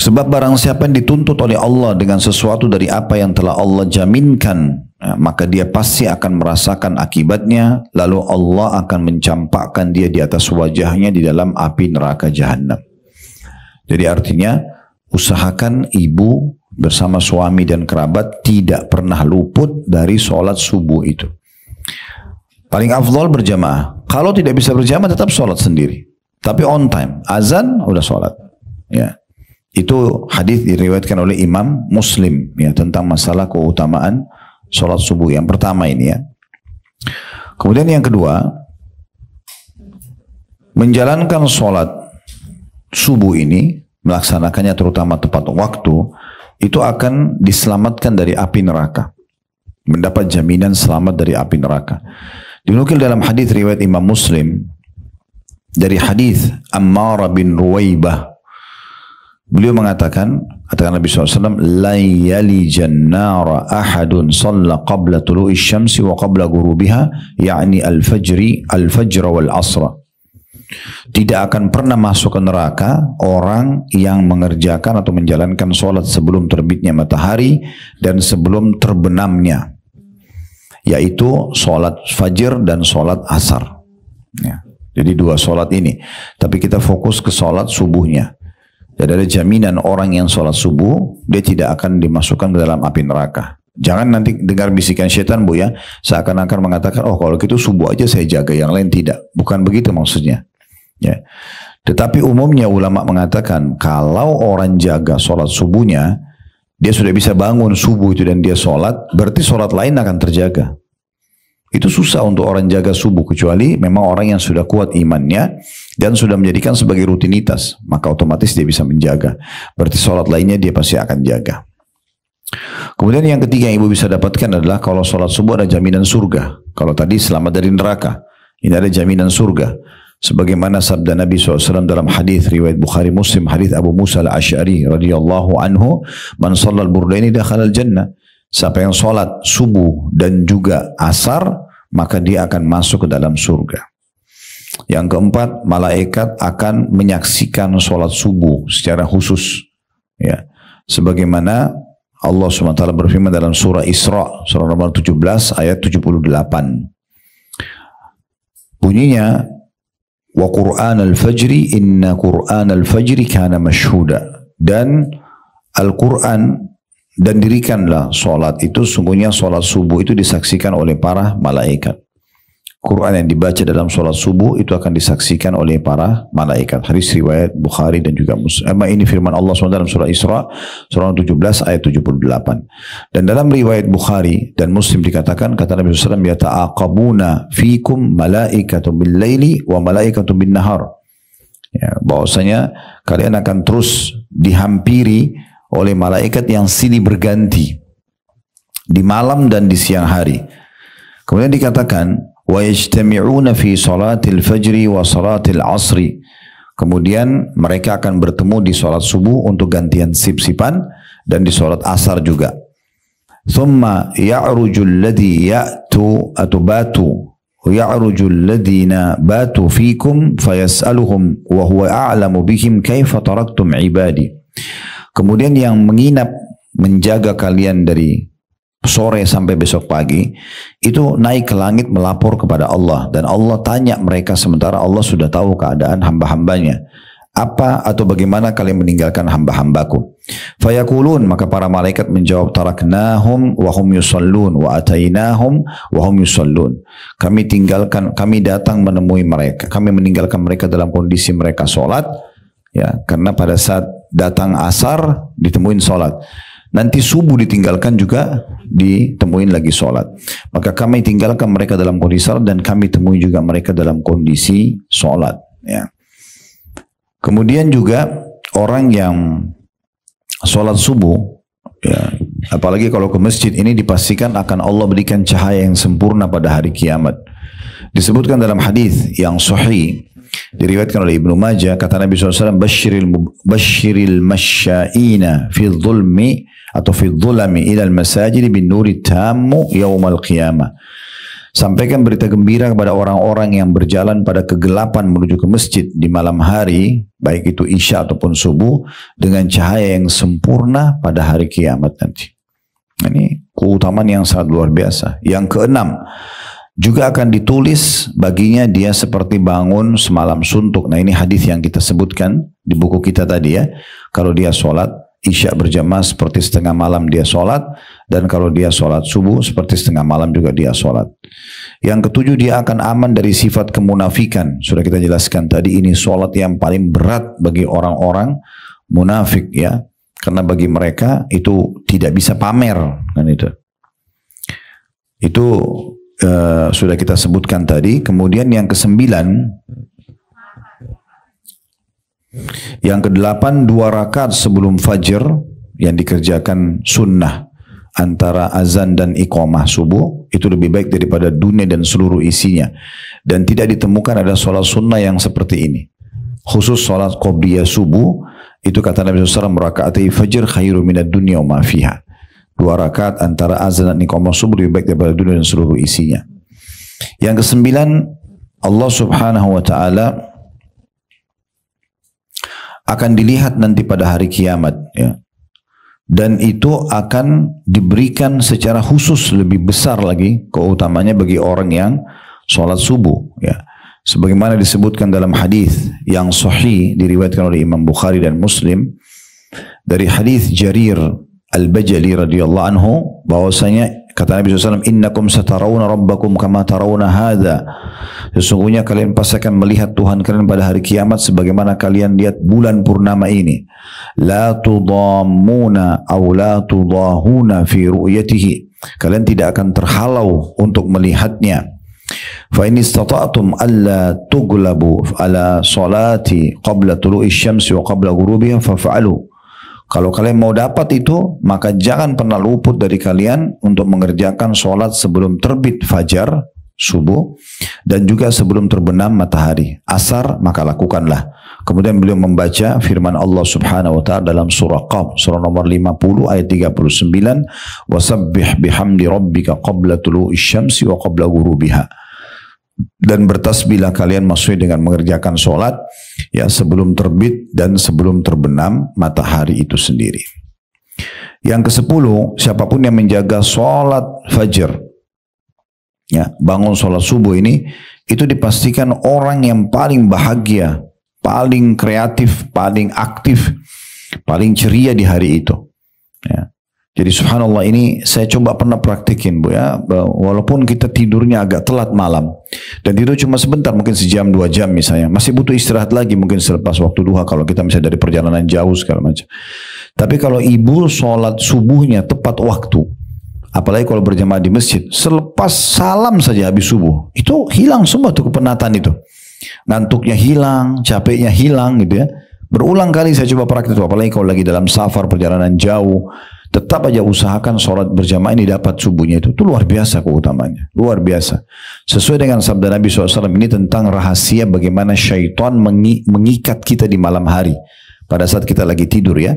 Sebab barang siapa yang dituntut oleh Allah dengan sesuatu dari apa yang telah Allah jaminkan, nah, maka dia pasti akan merasakan akibatnya, lalu Allah akan mencampakkan dia di atas wajahnya di dalam api neraka jahanam. Jadi artinya usahakan ibu bersama suami dan kerabat tidak pernah luput dari sholat subuh itu. Paling afdol berjamaah. Kalau tidak bisa berjamaah tetap sholat sendiri. Tapi on time. Azan udah sholat. Ya. Itu hadis diriwayatkan oleh Imam Muslim ya tentang masalah keutamaan sholat subuh yang pertama ini ya. Kemudian yang kedua, menjalankan sholat subuh ini melaksanakannya terutama tepat waktu itu akan diselamatkan dari api neraka mendapat jaminan selamat dari api neraka dinukil dalam hadis riwayat Imam Muslim dari hadis Ammar bin Ruwaibah beliau mengatakan katakan Nabi SAW la yali jannara ahadun salla qabla tulu'i syamsi wa qabla gurubiha ya'ni al-fajri al-fajra wal asra tidak akan pernah masuk ke neraka orang yang mengerjakan atau menjalankan sholat sebelum terbitnya matahari dan sebelum terbenamnya. Yaitu sholat fajr dan sholat asar. Ya. Jadi dua sholat ini. Tapi kita fokus ke sholat subuhnya. jadi ada jaminan orang yang sholat subuh, dia tidak akan dimasukkan ke dalam api neraka. Jangan nanti dengar bisikan setan bu ya, seakan-akan mengatakan, oh kalau gitu subuh aja saya jaga, yang lain tidak. Bukan begitu maksudnya. Ya. Tetapi umumnya ulama mengatakan kalau orang jaga sholat subuhnya, dia sudah bisa bangun subuh itu dan dia sholat, berarti sholat lain akan terjaga. Itu susah untuk orang jaga subuh kecuali memang orang yang sudah kuat imannya dan sudah menjadikan sebagai rutinitas. Maka otomatis dia bisa menjaga. Berarti sholat lainnya dia pasti akan jaga. Kemudian yang ketiga yang ibu bisa dapatkan adalah kalau sholat subuh ada jaminan surga. Kalau tadi selamat dari neraka. Ini ada jaminan surga sebagaimana sabda Nabi SAW dalam hadis riwayat Bukhari Muslim hadis Abu Musa al-Ash'ari radhiyallahu anhu man shallal burdaini dakhala al-jannah siapa yang salat subuh dan juga asar maka dia akan masuk ke dalam surga yang keempat malaikat akan menyaksikan salat subuh secara khusus ya sebagaimana Allah SWT berfirman dalam surah Isra surah nomor 17 ayat 78 bunyinya wa Qur'an al-fajri inna Qur'an al-fajri kana mashhuda dan Al-Qur'an dan dirikanlah salat itu sungguhnya salat subuh itu disaksikan oleh para malaikat Quran yang dibaca dalam sholat subuh itu akan disaksikan oleh para malaikat. Hadis riwayat Bukhari dan juga Muslim. Eh, ini firman Allah SWT dalam surah Isra, surah 17 ayat 78. Dan dalam riwayat Bukhari dan Muslim dikatakan, kata Nabi SAW, ya bin layli wa بِاللَّيْلِ bin nahar. ya, Bahwasanya kalian akan terus dihampiri oleh malaikat yang sini berganti di malam dan di siang hari. Kemudian dikatakan وَيَجْتَمِعُونَ فِي صَلَاتِ الْفَجْرِ وَصَلَاتِ الْعَصْرِ Kemudian mereka akan bertemu di sholat subuh untuk gantian sip-sipan dan di sholat asar juga. ثُمَّ يَعْرُجُ الَّذِي يَأْتُ بَاتُوا يَعْرُجُ الَّذِينَ بَاتُوا فِيكُمْ فَيَسْأَلُهُمْ وَهُوَ أَعْلَمُ بِهِمْ كَيْفَ تَرَكْتُمْ عِبَادِي Kemudian yang menginap menjaga kalian dari sore sampai besok pagi itu naik ke langit melapor kepada Allah dan Allah tanya mereka sementara Allah sudah tahu keadaan hamba-hambanya apa atau bagaimana kalian meninggalkan hamba-hambaku fayakulun maka para malaikat menjawab taraknahum wa hum yusallun wa atainahum wa hum yusallun kami tinggalkan kami datang menemui mereka kami meninggalkan mereka dalam kondisi mereka sholat ya karena pada saat datang asar ditemuin sholat Nanti subuh ditinggalkan juga ditemuin lagi sholat. Maka kami tinggalkan mereka dalam kondisi sholat dan kami temui juga mereka dalam kondisi sholat. Ya. Kemudian juga orang yang sholat subuh, ya, apalagi kalau ke masjid ini dipastikan akan Allah berikan cahaya yang sempurna pada hari kiamat. Disebutkan dalam hadis yang sahih Diriwayatkan oleh Ibnu Majah kata Nabi SAW Bashiril, bashiril masya'ina fi dhulmi atau fi dhulami al masajid bin nuri tamu al qiyamah. Sampaikan berita gembira kepada orang-orang yang berjalan pada kegelapan menuju ke masjid di malam hari, baik itu isya ataupun subuh, dengan cahaya yang sempurna pada hari kiamat nanti. Ini keutamaan yang sangat luar biasa. Yang keenam, juga akan ditulis baginya dia seperti bangun semalam suntuk. Nah ini hadis yang kita sebutkan di buku kita tadi ya. Kalau dia sholat isya berjamaah seperti setengah malam dia sholat dan kalau dia sholat subuh seperti setengah malam juga dia sholat. Yang ketujuh dia akan aman dari sifat kemunafikan. Sudah kita jelaskan tadi ini sholat yang paling berat bagi orang-orang munafik ya. Karena bagi mereka itu tidak bisa pamer kan itu. Itu Eh, sudah kita sebutkan tadi. Kemudian yang kesembilan, yang kedelapan dua rakaat sebelum fajar yang dikerjakan sunnah antara azan dan iqamah subuh itu lebih baik daripada dunia dan seluruh isinya dan tidak ditemukan ada sholat sunnah yang seperti ini khusus sholat qobliya subuh itu kata Nabi SAW merakaati fajr khairu minad dunia ma fiha dua rakaat antara azan dan iqamah subuh lebih baik daripada dunia dan seluruh isinya. Yang kesembilan, Allah Subhanahu wa taala akan dilihat nanti pada hari kiamat ya. Dan itu akan diberikan secara khusus lebih besar lagi keutamanya bagi orang yang sholat subuh ya. Sebagaimana disebutkan dalam hadis yang sahih diriwayatkan oleh Imam Bukhari dan Muslim dari hadis Jarir Al-Bajali radhiyallahu anhu bahwasanya kata Nabi SAW innakum satarawna rabbakum kama tarawna hadha sesungguhnya kalian pasti akan melihat Tuhan kalian pada hari kiamat sebagaimana kalian lihat bulan purnama ini la tudamuna aw la tudahuna fi ru'yatihi kalian tidak akan terhalau untuk melihatnya fa in istata'tum alla tughlabu ala salati qabla tulu'i syamsi wa qabla ghurubiha faf'alu kalau kalian mau dapat itu, maka jangan pernah luput dari kalian untuk mengerjakan sholat sebelum terbit fajar, subuh, dan juga sebelum terbenam matahari. Asar, maka lakukanlah. Kemudian beliau membaca firman Allah subhanahu wa ta'ala dalam surah Qaf, surah nomor 50 ayat 39, وَسَبِّحْ بِحَمْدِ رَبِّكَ قَبْلَ تُلُوِ الشَّمْسِ وَقَبْلَ غُرُوبِهَا dan bertasbihlah kalian maksudnya dengan mengerjakan sholat ya sebelum terbit dan sebelum terbenam matahari itu sendiri. Yang ke 10 siapapun yang menjaga sholat fajar ya bangun sholat subuh ini, itu dipastikan orang yang paling bahagia, paling kreatif, paling aktif, paling ceria di hari itu. Ya. Jadi subhanallah ini saya coba pernah praktikin Bu ya. Walaupun kita tidurnya agak telat malam. Dan tidur cuma sebentar mungkin sejam dua jam misalnya. Masih butuh istirahat lagi mungkin selepas waktu duha. Kalau kita misalnya dari perjalanan jauh segala macam. Tapi kalau ibu sholat subuhnya tepat waktu. Apalagi kalau berjamaah di masjid. Selepas salam saja habis subuh. Itu hilang semua tuh kepenatan itu. Ngantuknya hilang, capeknya hilang gitu ya. Berulang kali saya coba praktik. Apalagi kalau lagi dalam safar perjalanan jauh tetap aja usahakan sholat berjamaah ini dapat subuhnya itu. Itu luar biasa keutamanya. Luar biasa. Sesuai dengan sabda Nabi SAW ini tentang rahasia bagaimana syaitan mengikat kita di malam hari. Pada saat kita lagi tidur ya.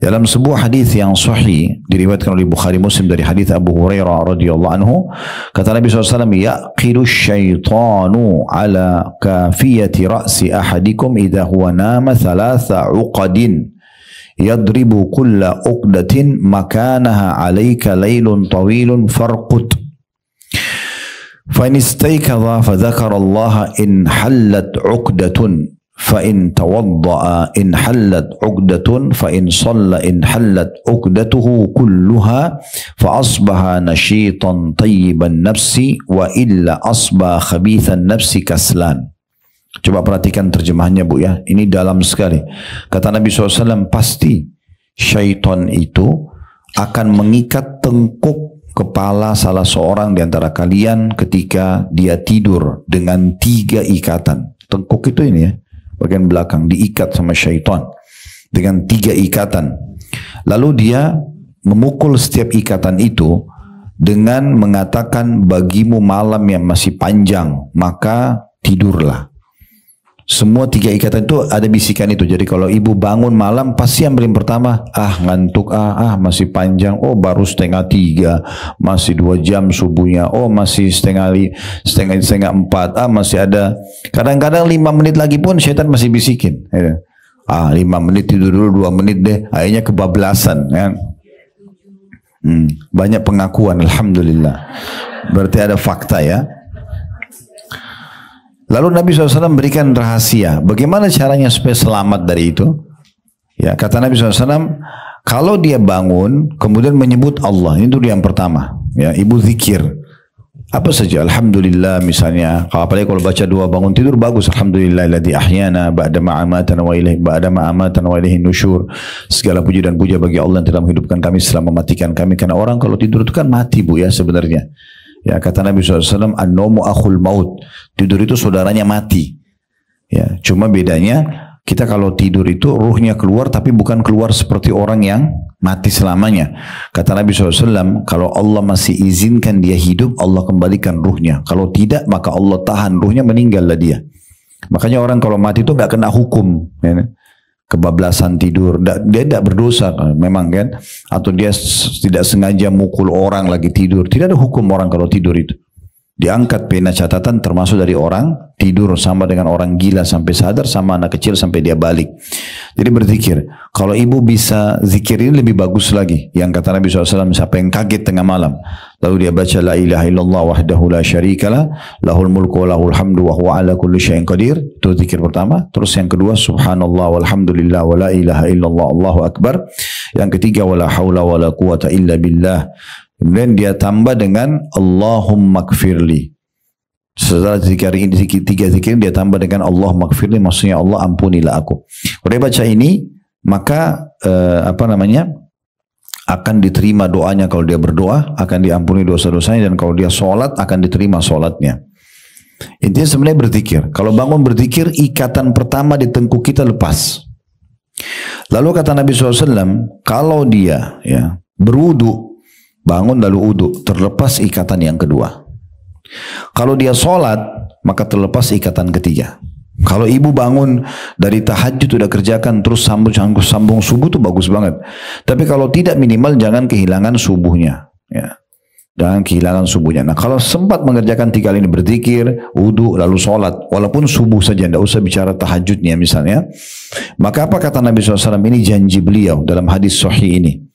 Dalam sebuah hadis yang sahih diriwayatkan oleh Bukhari Muslim dari hadis Abu Hurairah radhiyallahu anhu kata Nabi SAW yaqilu syaitanu ala kafiyati ra'si ahadikum idza huwa nama thalatha uqadin يضرب كل uqdatin مكانها عليك ليل طويل فارقد فإن استيقظ فذكر الله إن حلت عقدة فإن توضأ إن حلت عقدة فإن صلى إن حلت عقدته كلها فأصبح نشيطا طيب النفس وإلا أصبح خبيث النفس كسلان Coba perhatikan terjemahnya bu ya. Ini dalam sekali. Kata Nabi SAW pasti syaitan itu akan mengikat tengkuk kepala salah seorang di antara kalian ketika dia tidur dengan tiga ikatan. Tengkuk itu ini ya, bagian belakang diikat sama syaitan dengan tiga ikatan. Lalu dia memukul setiap ikatan itu dengan mengatakan bagimu malam yang masih panjang, maka tidurlah. Semua tiga ikatan itu ada bisikan itu. Jadi kalau ibu bangun malam pasti yang paling pertama, ah ngantuk, ah, ah masih panjang, oh baru setengah tiga, masih dua jam subuhnya, oh masih setengah li, setengah setengah empat, ah masih ada. Kadang-kadang lima menit lagi pun setan masih bisikin. Ya. Ah lima menit tidur dulu dua menit deh, akhirnya kebablasan Ya. Hmm, banyak pengakuan, alhamdulillah. Berarti ada fakta ya. Lalu Nabi SAW berikan rahasia. Bagaimana caranya supaya selamat dari itu? Ya, kata Nabi SAW, kalau dia bangun, kemudian menyebut Allah. Ini dulu yang pertama. Ya, ibu zikir. Apa saja, Alhamdulillah misalnya. Kalau apalagi kalau baca dua bangun tidur, bagus. Alhamdulillah, ladhi ahyana, ba'da ma'amatan wa ilaih, ba'da ma'amatan wa ilaih nusyur. Segala puji dan puja bagi Allah yang telah menghidupkan kami setelah mematikan kami. Karena orang kalau tidur itu kan mati bu ya sebenarnya. Ya kata Nabi SAW, An-Nomu akhul maut. Tidur itu saudaranya mati. Ya, cuma bedanya kita kalau tidur itu ruhnya keluar tapi bukan keluar seperti orang yang mati selamanya. Kata Nabi SAW, kalau Allah masih izinkan dia hidup, Allah kembalikan ruhnya. Kalau tidak, maka Allah tahan ruhnya meninggallah dia. Makanya orang kalau mati itu nggak kena hukum. Ya. Kan? kebablasan tidur, dia tidak berdosa memang kan, atau dia tidak sengaja mukul orang lagi tidur, tidak ada hukum orang kalau tidur itu diangkat pena catatan termasuk dari orang tidur sama dengan orang gila sampai sadar sama anak kecil sampai dia balik. Jadi berzikir. Kalau ibu bisa zikir ini lebih bagus lagi. Yang kata Nabi SAW siapa yang kaget tengah malam. Lalu dia baca la ilaha illallah wahdahu la syarikalah. Lahul mulku lahul hamdu wa huwa ala kulli syai'in qadir. Itu zikir pertama. Terus yang kedua subhanallah walhamdulillah wa la ilaha illallah allahu akbar. Yang ketiga wala haula wala quwata illa billah Kemudian dia tambah dengan Allahumma kfirli. Setelah tiga ini tiga zikir dia tambah dengan Allah makfirli maksudnya Allah ampunilah aku. Udah baca ini maka eh, apa namanya akan diterima doanya kalau dia berdoa akan diampuni dosa-dosanya dan kalau dia sholat akan diterima sholatnya. Intinya sebenarnya berzikir. Kalau bangun berzikir ikatan pertama di tengkuk kita lepas. Lalu kata Nabi SAW, kalau dia ya berudu bangun lalu uduk, terlepas ikatan yang kedua. Kalau dia sholat, maka terlepas ikatan ketiga. Kalau ibu bangun dari tahajud sudah kerjakan terus sambung sambung, sambung subuh itu bagus banget. Tapi kalau tidak minimal jangan kehilangan subuhnya. Ya. Jangan kehilangan subuhnya. Nah kalau sempat mengerjakan tiga kali ini berzikir, wudhu, lalu sholat. Walaupun subuh saja, tidak usah bicara tahajudnya misalnya. Maka apa kata Nabi SAW ini janji beliau dalam hadis sahih ini.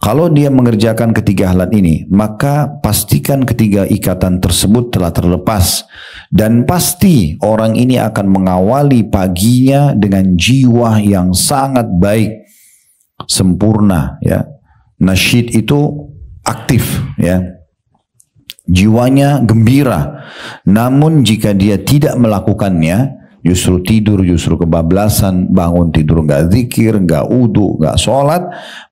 Kalau dia mengerjakan ketiga halan ini, maka pastikan ketiga ikatan tersebut telah terlepas. Dan pasti orang ini akan mengawali paginya dengan jiwa yang sangat baik, sempurna. Ya, Nasyid itu aktif, ya, jiwanya gembira. Namun jika dia tidak melakukannya, justru tidur, justru kebablasan, bangun tidur nggak zikir, nggak udu, nggak sholat,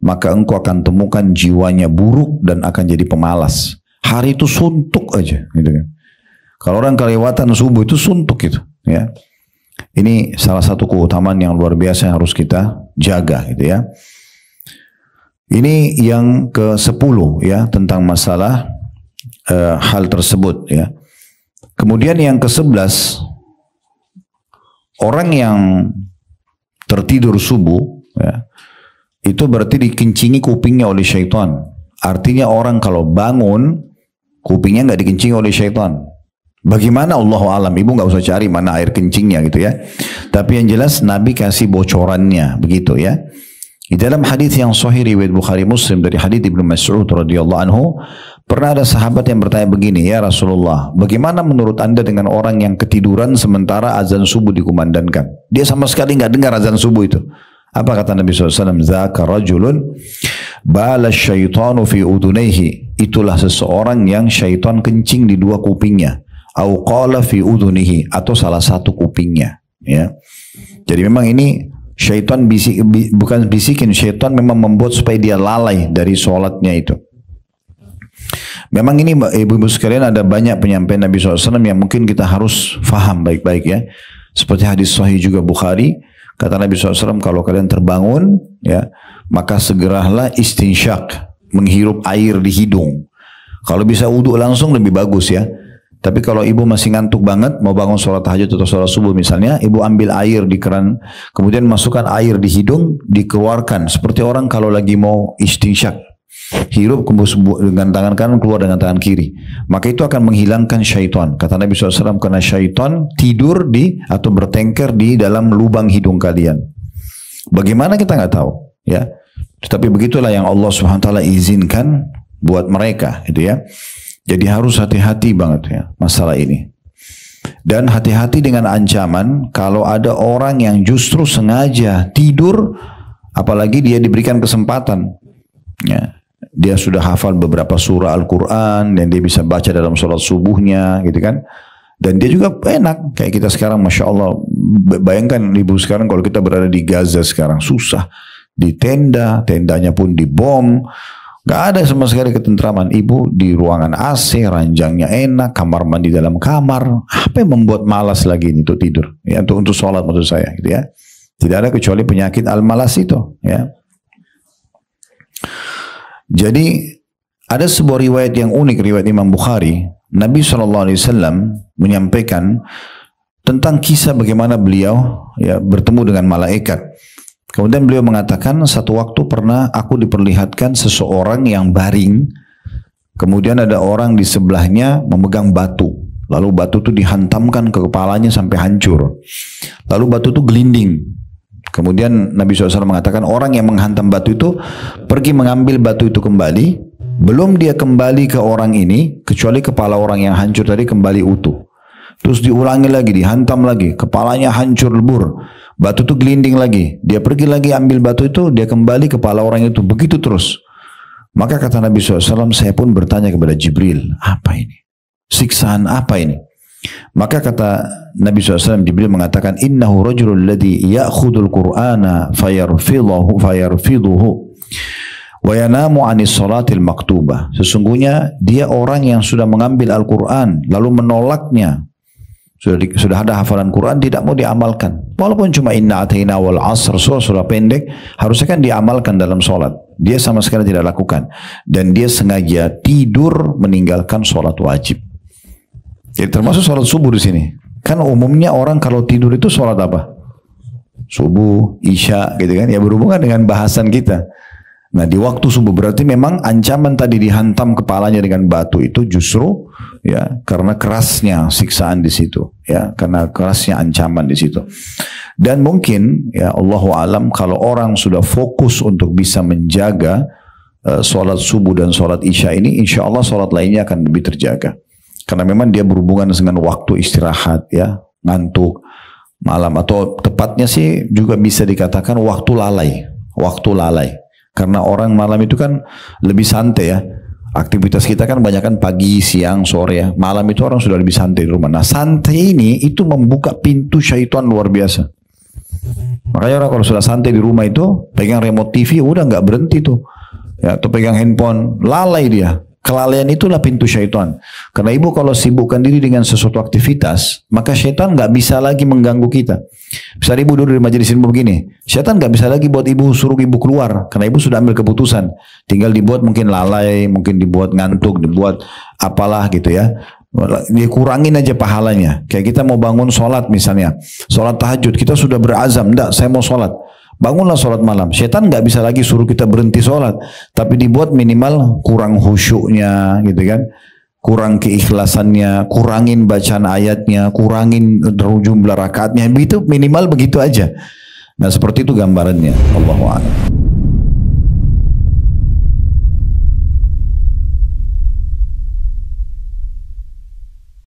maka engkau akan temukan jiwanya buruk dan akan jadi pemalas. Hari itu suntuk aja, gitu kan. Kalau orang kelewatan subuh itu suntuk gitu, ya. Ini salah satu keutamaan yang luar biasa yang harus kita jaga, gitu ya. Ini yang ke sepuluh ya tentang masalah uh, hal tersebut ya. Kemudian yang ke sebelas orang yang tertidur subuh ya, itu berarti dikencingi kupingnya oleh syaitan. Artinya orang kalau bangun kupingnya nggak dikencingi oleh syaitan. Bagaimana Allah alam ibu nggak usah cari mana air kencingnya gitu ya. Tapi yang jelas Nabi kasih bocorannya begitu ya. Di dalam hadis yang sahih riwayat Bukhari Muslim dari hadis Ibnu Mas'ud radhiyallahu anhu, Pernah ada sahabat yang bertanya begini, ya Rasulullah, bagaimana menurut anda dengan orang yang ketiduran sementara azan subuh dikumandangkan? Dia sama sekali nggak dengar azan subuh itu. Apa kata Nabi SAW? Zaka rajulun bala syaitanu fi udunaihi. Itulah seseorang yang syaitan kencing di dua kupingnya. auqala qala fi udunihi. Atau salah satu kupingnya. Ya. Jadi memang ini syaitan bisik, bukan bisikin. Syaitan memang membuat supaya dia lalai dari sholatnya itu. Memang ini ibu-ibu sekalian ada banyak penyampaian Nabi SAW yang mungkin kita harus faham baik-baik ya. Seperti hadis sahih juga Bukhari. Kata Nabi SAW kalau kalian terbangun ya maka segeralah istinsyak menghirup air di hidung. Kalau bisa wudhu langsung lebih bagus ya. Tapi kalau ibu masih ngantuk banget mau bangun sholat tahajud atau sholat subuh misalnya, ibu ambil air di keran, kemudian masukkan air di hidung, dikeluarkan seperti orang kalau lagi mau istinsyak. Hirup dengan tangan kanan, keluar dengan tangan kiri. Maka itu akan menghilangkan syaitan. Kata Nabi SAW, karena syaitan tidur di atau bertengkar di dalam lubang hidung kalian. Bagaimana kita nggak tahu, ya. Tetapi begitulah yang Allah swt izinkan buat mereka, gitu ya. Jadi harus hati-hati banget ya masalah ini. Dan hati-hati dengan ancaman kalau ada orang yang justru sengaja tidur apalagi dia diberikan kesempatan. Ya dia sudah hafal beberapa surah Al-Quran dan dia bisa baca dalam sholat subuhnya gitu kan. Dan dia juga enak kayak kita sekarang Masya Allah bayangkan ibu sekarang kalau kita berada di Gaza sekarang susah. Di tenda, tendanya pun dibom. Gak ada sama sekali ketentraman. Ibu di ruangan AC, ranjangnya enak, kamar mandi dalam kamar. Apa yang membuat malas lagi ini untuk tidur? Ya, untuk, untuk sholat maksud saya gitu ya. Tidak ada kecuali penyakit al-malas itu ya. Jadi ada sebuah riwayat yang unik riwayat Imam Bukhari. Nabi SAW menyampaikan tentang kisah bagaimana beliau ya, bertemu dengan malaikat. Kemudian beliau mengatakan satu waktu pernah aku diperlihatkan seseorang yang baring. Kemudian ada orang di sebelahnya memegang batu. Lalu batu itu dihantamkan ke kepalanya sampai hancur. Lalu batu itu gelinding. Kemudian Nabi SAW mengatakan orang yang menghantam batu itu pergi mengambil batu itu kembali. Belum dia kembali ke orang ini kecuali kepala orang yang hancur tadi kembali utuh. Terus diulangi lagi, dihantam lagi, kepalanya hancur lebur. Batu itu gelinding lagi. Dia pergi lagi ambil batu itu, dia kembali kepala orang itu. Begitu terus. Maka kata Nabi SAW, saya pun bertanya kepada Jibril, apa ini? Siksaan apa ini? Maka kata Nabi SAW beliau mengatakan innahu rajulul ladzi ya'khudul qur'ana fayarfidahu fayarfiduhu wa yanamu 'anis salatil maktubah. Sesungguhnya dia orang yang sudah mengambil Al-Qur'an lalu menolaknya. Sudah di, sudah ada hafalan Quran tidak mau diamalkan. Walaupun cuma inna ataina wal asr surah-surah pendek harusnya kan diamalkan dalam sholat. Dia sama sekali tidak lakukan dan dia sengaja tidur meninggalkan sholat wajib. Jadi ya, termasuk sholat subuh di sini. Kan umumnya orang kalau tidur itu sholat apa? Subuh, isya gitu kan. Ya berhubungan dengan bahasan kita. Nah di waktu subuh berarti memang ancaman tadi dihantam kepalanya dengan batu itu justru ya karena kerasnya siksaan di situ ya karena kerasnya ancaman di situ. Dan mungkin ya Allah alam kalau orang sudah fokus untuk bisa menjaga uh, sholat subuh dan sholat isya ini insya Allah sholat lainnya akan lebih terjaga. Karena memang dia berhubungan dengan waktu istirahat ya, ngantuk malam atau tepatnya sih juga bisa dikatakan waktu lalai, waktu lalai. Karena orang malam itu kan lebih santai ya. Aktivitas kita kan banyak kan pagi, siang, sore ya. Malam itu orang sudah lebih santai di rumah. Nah santai ini itu membuka pintu syaitan luar biasa. Makanya orang kalau sudah santai di rumah itu pegang remote TV udah nggak berhenti tuh. Ya, atau pegang handphone lalai dia. Kelalaian itulah pintu syaitan. Karena ibu kalau sibukkan diri dengan sesuatu aktivitas, maka syaitan nggak bisa lagi mengganggu kita. Bisa ibu duduk di majelis ilmu begini, syaitan nggak bisa lagi buat ibu suruh ibu keluar, karena ibu sudah ambil keputusan. Tinggal dibuat mungkin lalai, mungkin dibuat ngantuk, dibuat apalah gitu ya. Dikurangin aja pahalanya. Kayak kita mau bangun sholat misalnya, sholat tahajud, kita sudah berazam, enggak saya mau sholat. Bangunlah sholat malam. Setan nggak bisa lagi suruh kita berhenti sholat, tapi dibuat minimal kurang khusyuknya, gitu kan? Kurang keikhlasannya, kurangin bacaan ayatnya, kurangin jumlah rakaatnya. Itu minimal begitu aja. Nah seperti itu gambarannya. Allahumma.